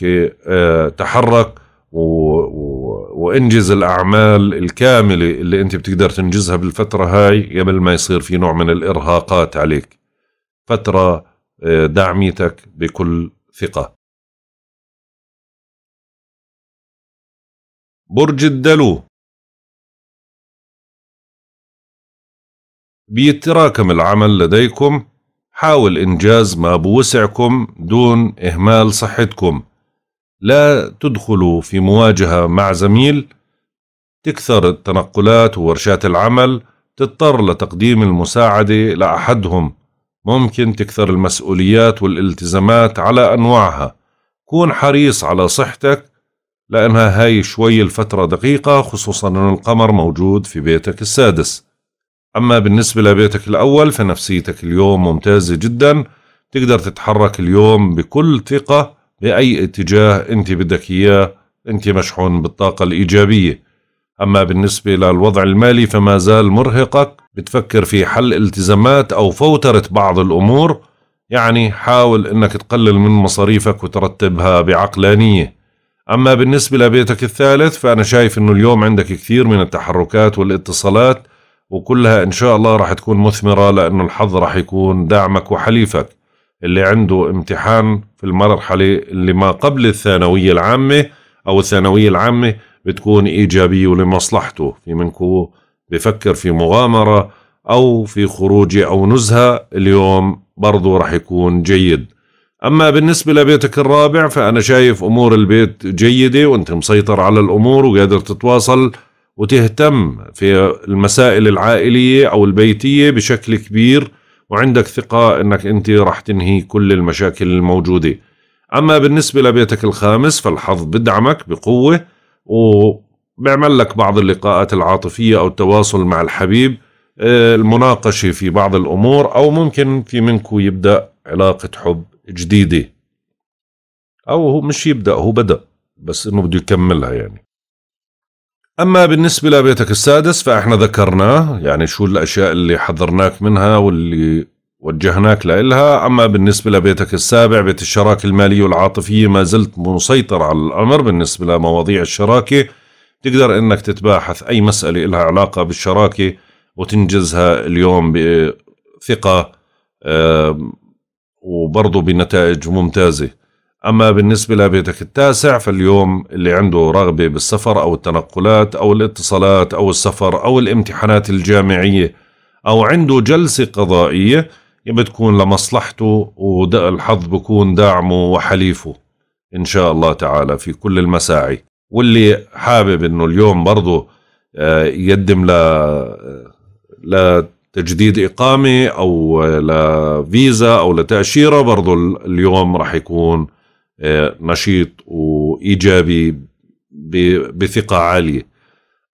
آه، تحرك و... و... وانجز الاعمال الكامله اللي انت بتقدر تنجزها بالفتره هاي قبل ما يصير في نوع من الارهاقات عليك فتره آه، دعميتك بكل ثقه برج الدلو بيتراكم العمل لديكم حاول إنجاز ما بوسعكم دون إهمال صحتكم لا تدخلوا في مواجهة مع زميل تكثر التنقلات وورشات العمل تضطر لتقديم المساعدة لأحدهم ممكن تكثر المسؤوليات والالتزامات على أنواعها كون حريص على صحتك لأنها هاي شوي الفترة دقيقة خصوصا أن القمر موجود في بيتك السادس أما بالنسبة لبيتك الأول فنفسيتك اليوم ممتازة جدا تقدر تتحرك اليوم بكل ثقة بأي اتجاه أنت بدك إياه أنت مشحون بالطاقة الإيجابية أما بالنسبة للوضع المالي فما زال مرهقك بتفكر في حل التزامات أو فوترة بعض الأمور يعني حاول أنك تقلل من مصاريفك وترتبها بعقلانية أما بالنسبة لبيتك الثالث فأنا شايف أنه اليوم عندك كثير من التحركات والاتصالات وكلها إن شاء الله راح تكون مثمرة لأنه الحظ راح يكون دعمك وحليفك اللي عنده امتحان في المرحلة اللي ما قبل الثانوية العامة أو الثانوية العامة بتكون إيجابية ولمصلحته في منكو بفكر في مغامرة أو في خروجه أو نزهة اليوم برضو راح يكون جيد أما بالنسبة لبيتك الرابع فأنا شايف أمور البيت جيدة وأنت مسيطر على الأمور وقادر تتواصل وتهتم في المسائل العائلية أو البيتية بشكل كبير وعندك ثقة أنك أنت راح تنهي كل المشاكل الموجودة أما بالنسبة لبيتك الخامس فالحظ بدعمك بقوة وبعمل لك بعض اللقاءات العاطفية أو التواصل مع الحبيب آه، المناقشة في بعض الأمور أو ممكن في منكو يبدأ علاقة حب جديدة أو هو مش يبدأ هو بدأ بس إنه بده يكملها يعني أما بالنسبة لبيتك السادس فإحنا ذكرناه يعني شو الأشياء اللي حذرناك منها واللي وجهناك لإلها أما بالنسبة لبيتك السابع بيت الشراكة المالية والعاطفية ما زلت مسيطر على الأمر بالنسبة لمواضيع الشراكة تقدر إنك تتباحث أي مسألة إلها علاقة بالشراكة وتنجزها اليوم بثقة وبرضه بنتائج ممتازة أما بالنسبة لبيتك التاسع فاليوم اللي عنده رغبة بالسفر أو التنقلات أو الاتصالات أو السفر أو الامتحانات الجامعية أو عنده جلسة قضائية بتكون لمصلحته والحظ بكون داعمه وحليفه إن شاء الله تعالى في كل المساعي واللي حابب إنه اليوم برضه آه، يقدم ل آه، تجديد إقامة أو لفيزا أو لتأشيرة برضو اليوم رح يكون آه، نشيط وإيجابي بثقة عالية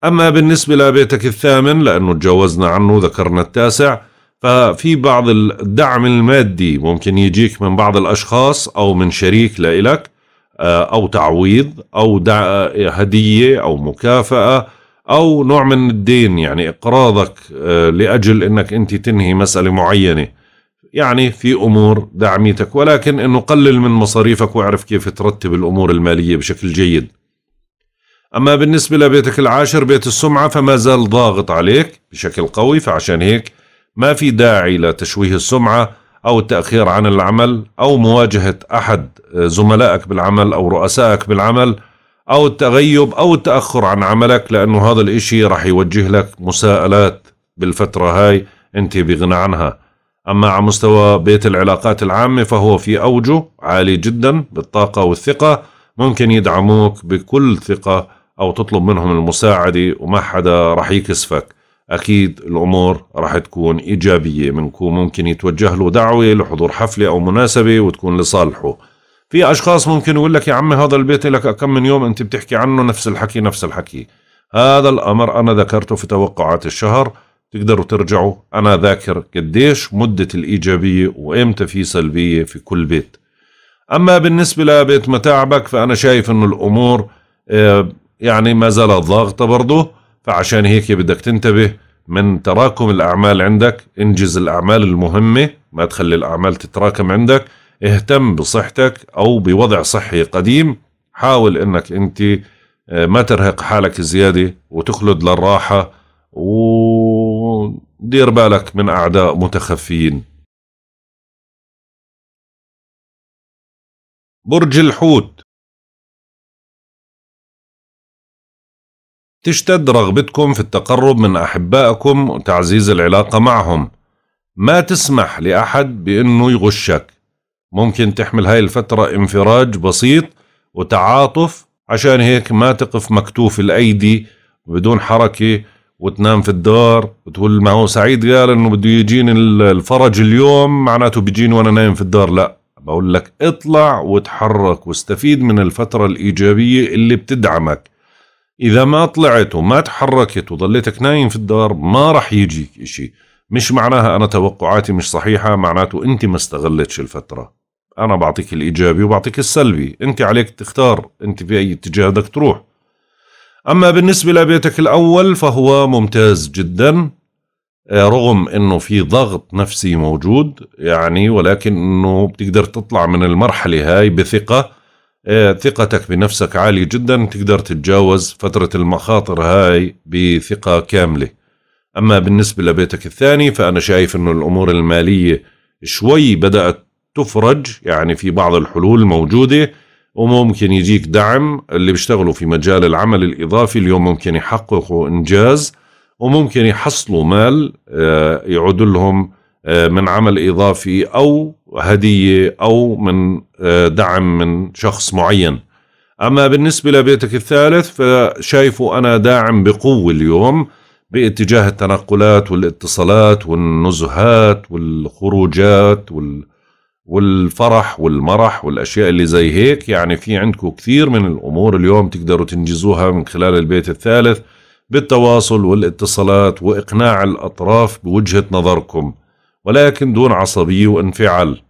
أما بالنسبة لبيتك الثامن لأنه تجاوزنا عنه ذكرنا التاسع ففي بعض الدعم المادي ممكن يجيك من بعض الأشخاص أو من شريك لإلك آه، أو تعويض أو هدية أو مكافأة او نوع من الدين يعني اقراضك آه، لاجل انك انت تنهي مساله معينه يعني في امور دعميتك ولكن انه قلل من مصاريفك واعرف كيف ترتب الامور الماليه بشكل جيد اما بالنسبه لبيتك العاشر بيت السمعه فما زال ضاغط عليك بشكل قوي فعشان هيك ما في داعي لتشويه السمعه او التاخير عن العمل او مواجهه احد آه، زملائك بالعمل او رؤسائك بالعمل أو التغيب أو التأخر عن عملك لأنه هذا الإشي رح يوجه لك مساءلات بالفترة هاي أنت بغنى عنها أما على مستوى بيت العلاقات العامة فهو في أوجه عالي جدا بالطاقة والثقة ممكن يدعموك بكل ثقة أو تطلب منهم المساعدة وما حدا رح يكسفك أكيد الأمور رح تكون إيجابية منكم ممكن يتوجه له دعوة لحضور حفلة أو مناسبة وتكون لصالحه في اشخاص ممكن يقول لك يا عمي هذا البيت لك كم من يوم انت بتحكي عنه نفس الحكي نفس الحكي هذا الامر انا ذكرته في توقعات الشهر تقدروا ترجعوا انا ذاكر قديش مده الايجابيه وامتى في سلبيه في كل بيت اما بالنسبه لبيت متاعبك فانا شايف انه الامور آه، يعني ما زالت ضاغطه برضه فعشان هيك بدك تنتبه من تراكم الاعمال عندك انجز الاعمال المهمه ما تخلي الاعمال تتراكم عندك اهتم بصحتك او بوضع صحي قديم حاول انك انت آه، ما ترهق حالك زياده وتخلد للراحه ودير بالك من اعداء متخفيين برج الحوت تشتد رغبتكم في التقرب من أحبائكم وتعزيز العلاقة معهم ما تسمح لأحد بأنه يغشك ممكن تحمل هاي الفترة انفراج بسيط وتعاطف عشان هيك ما تقف مكتوف الأيدي بدون حركة وتنام في الدار وتقول ما هو سعيد قال انه بده يجيني الفرج اليوم معناته بيجيني وانا نايم في الدار لا بقول لك اطلع وتحرك واستفيد من الفترة الإيجابية اللي بتدعمك إذا ما طلعت وما تحركت وضليتك نايم في الدار ما راح يجيك إشي مش معناها أنا توقعاتي مش صحيحة معناته أنت ما استغلتش الفترة انا بعطيك الايجابي وبعطيك السلبي انت عليك تختار انت في اي اتجاه بدك تروح اما بالنسبه لبيتك الاول فهو ممتاز جدا آه، رغم انه في ضغط نفسي موجود يعني ولكن انه بتقدر تطلع من المرحله هاي بثقه آه، ثقتك بنفسك عاليه جدا تقدر تتجاوز فتره المخاطر هاي بثقه كامله اما بالنسبه لبيتك الثاني فانا شايف انه الامور الماليه شوي بدات تفرج يعني في بعض الحلول الموجودة وممكن يجيك دعم اللي بيشتغلوا في مجال العمل الإضافي اليوم ممكن يحققوا إنجاز وممكن يحصلوا مال آه، يعود لهم آه، من عمل إضافي أو هدية أو من آه، دعم من شخص معين أما بالنسبة لبيتك الثالث فشايفه أنا داعم بقوة اليوم باتجاه التنقلات والاتصالات والنزهات والخروجات وال والفرح والمرح والأشياء اللي زي هيك يعني في عندكم كثير من الأمور اليوم تقدروا تنجزوها من خلال البيت الثالث بالتواصل والاتصالات وإقناع الأطراف بوجهة نظركم ولكن دون عصبية وانفعال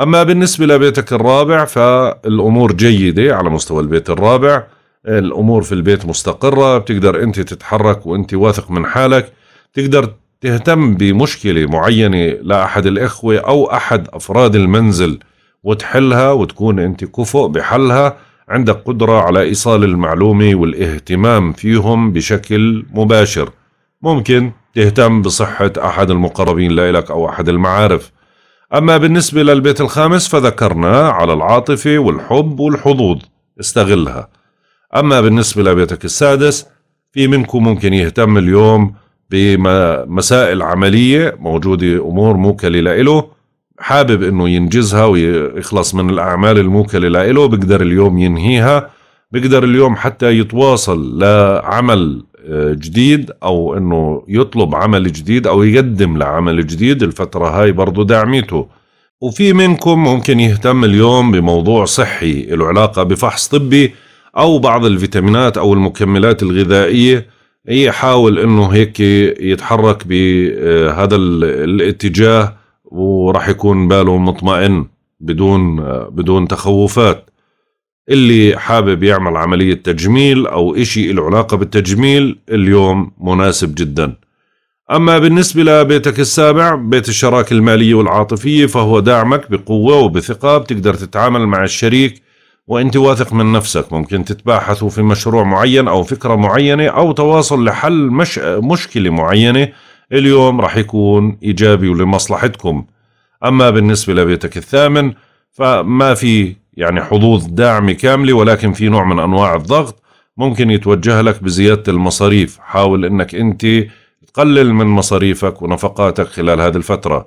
أما بالنسبة لبيتك الرابع فالأمور جيدة على مستوى البيت الرابع الأمور في البيت مستقرة بتقدر أنت تتحرك وأنت واثق من حالك تقدر تهتم بمشكلة معينة لأحد الإخوة أو أحد أفراد المنزل وتحلها وتكون أنت كفؤ بحلها عندك قدرة على إيصال المعلومة والاهتمام فيهم بشكل مباشر ممكن تهتم بصحة أحد المقربين لإلك أو أحد المعارف أما بالنسبة للبيت الخامس فذكرناه على العاطفة والحب والحظوظ استغلها أما بالنسبة لبيتك السادس في منكم ممكن يهتم اليوم بمسائل عملية موجودة أمور موكلة لإله حابب إنه ينجزها ويخلص من الأعمال الموكلة لإله بقدر اليوم ينهيها بقدر اليوم حتى يتواصل لعمل آه، جديد أو إنه يطلب عمل جديد أو يقدم لعمل جديد الفترة هاي برضو دعميته وفي منكم ممكن يهتم اليوم بموضوع صحي له علاقة بفحص طبي أو بعض الفيتامينات أو المكملات الغذائية يحاول انه هيك يتحرك بهذا الاتجاه وراح يكون باله مطمئن بدون بدون تخوفات اللي حابب يعمل عملية تجميل أو إشي له علاقة بالتجميل اليوم مناسب جدا أما بالنسبة لبيتك السابع بيت الشراكة المالية والعاطفية فهو داعمك بقوة وبثقة بتقدر تتعامل مع الشريك وانت واثق من نفسك ممكن تتباحثوا في مشروع معين او فكره معينه او تواصل لحل مش مشكله معينه اليوم راح يكون ايجابي ولمصلحتكم اما بالنسبه لبيتك الثامن فما في يعني حظوظ داعمه كامله ولكن في نوع من انواع الضغط ممكن يتوجه لك بزياده المصاريف حاول انك انت تقلل من مصاريفك ونفقاتك خلال هذه الفتره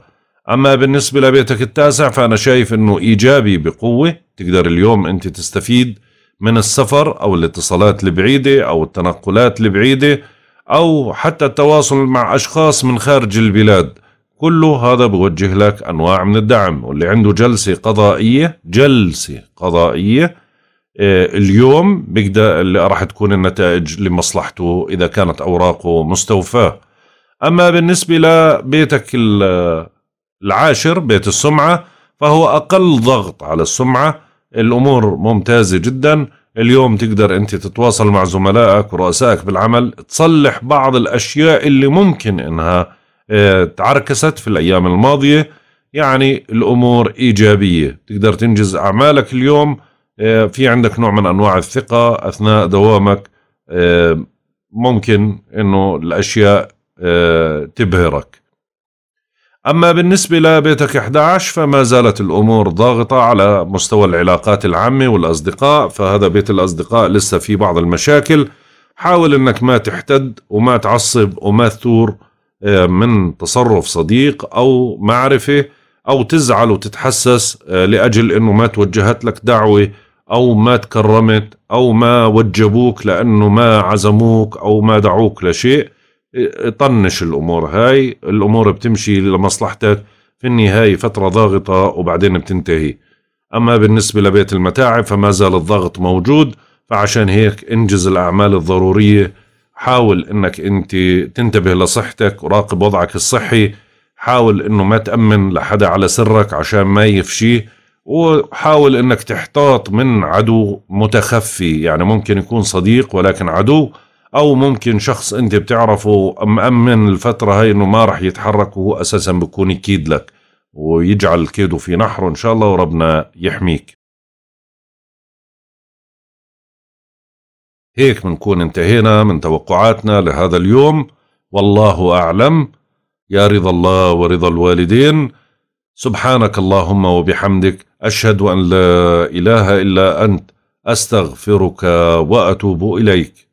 اما بالنسبه لبيتك التاسع فانا شايف انه ايجابي بقوه تقدر اليوم انت تستفيد من السفر او الاتصالات البعيده او التنقلات البعيده او حتى التواصل مع اشخاص من خارج البلاد كله هذا بوجه لك انواع من الدعم واللي عنده جلسه قضائيه جلسه قضائيه آه، اليوم بيقدر راح تكون النتائج لمصلحته اذا كانت اوراقه مستوفاه اما بالنسبه لبيتك العاشر بيت السمعه فهو أقل ضغط على السمعة الأمور ممتازة جدا اليوم تقدر أنت تتواصل مع زملائك ورؤسائك بالعمل تصلح بعض الأشياء اللي ممكن أنها آه، تعركست في الأيام الماضية يعني الأمور إيجابية تقدر تنجز أعمالك اليوم آه، في عندك نوع من أنواع الثقة أثناء دوامك آه، ممكن أنه الأشياء تبهرك أما بالنسبة لبيتك 11 فما زالت الأمور ضاغطة على مستوى العلاقات العامة والأصدقاء فهذا بيت الأصدقاء لسه في بعض المشاكل حاول أنك ما تحتد وما تعصب وما تثور آه، من تصرف صديق أو معرفة أو تزعل وتتحسس آه، لأجل أنه ما توجهت لك دعوة أو ما تكرمت أو ما وجبوك لأنه ما عزموك أو ما دعوك لشيء طنش الامور هاي الامور بتمشي لمصلحتك في النهايه فتره ضاغطه وبعدين بتنتهي اما بالنسبه لبيت المتاعب فما زال الضغط موجود فعشان هيك انجز الاعمال الضروريه حاول انك انت تنتبه لصحتك وراقب وضعك الصحي حاول انه ما تامن لحدا على سرك عشان ما يفشيه وحاول انك تحتاط من عدو متخفي يعني ممكن يكون صديق ولكن عدو او ممكن شخص انت بتعرفه مأمن الفترة هاي انه ما رح يتحرك وهو اساسا بكون يكيد لك ويجعل كيده في نحره ان شاء الله وربنا يحميك هيك بنكون انتهينا من توقعاتنا لهذا اليوم والله أعلم يا رضا الله ورضا الوالدين سبحانك اللهم وبحمدك أشهد أن لا إله إلا أنت أستغفرك وأتوب إليك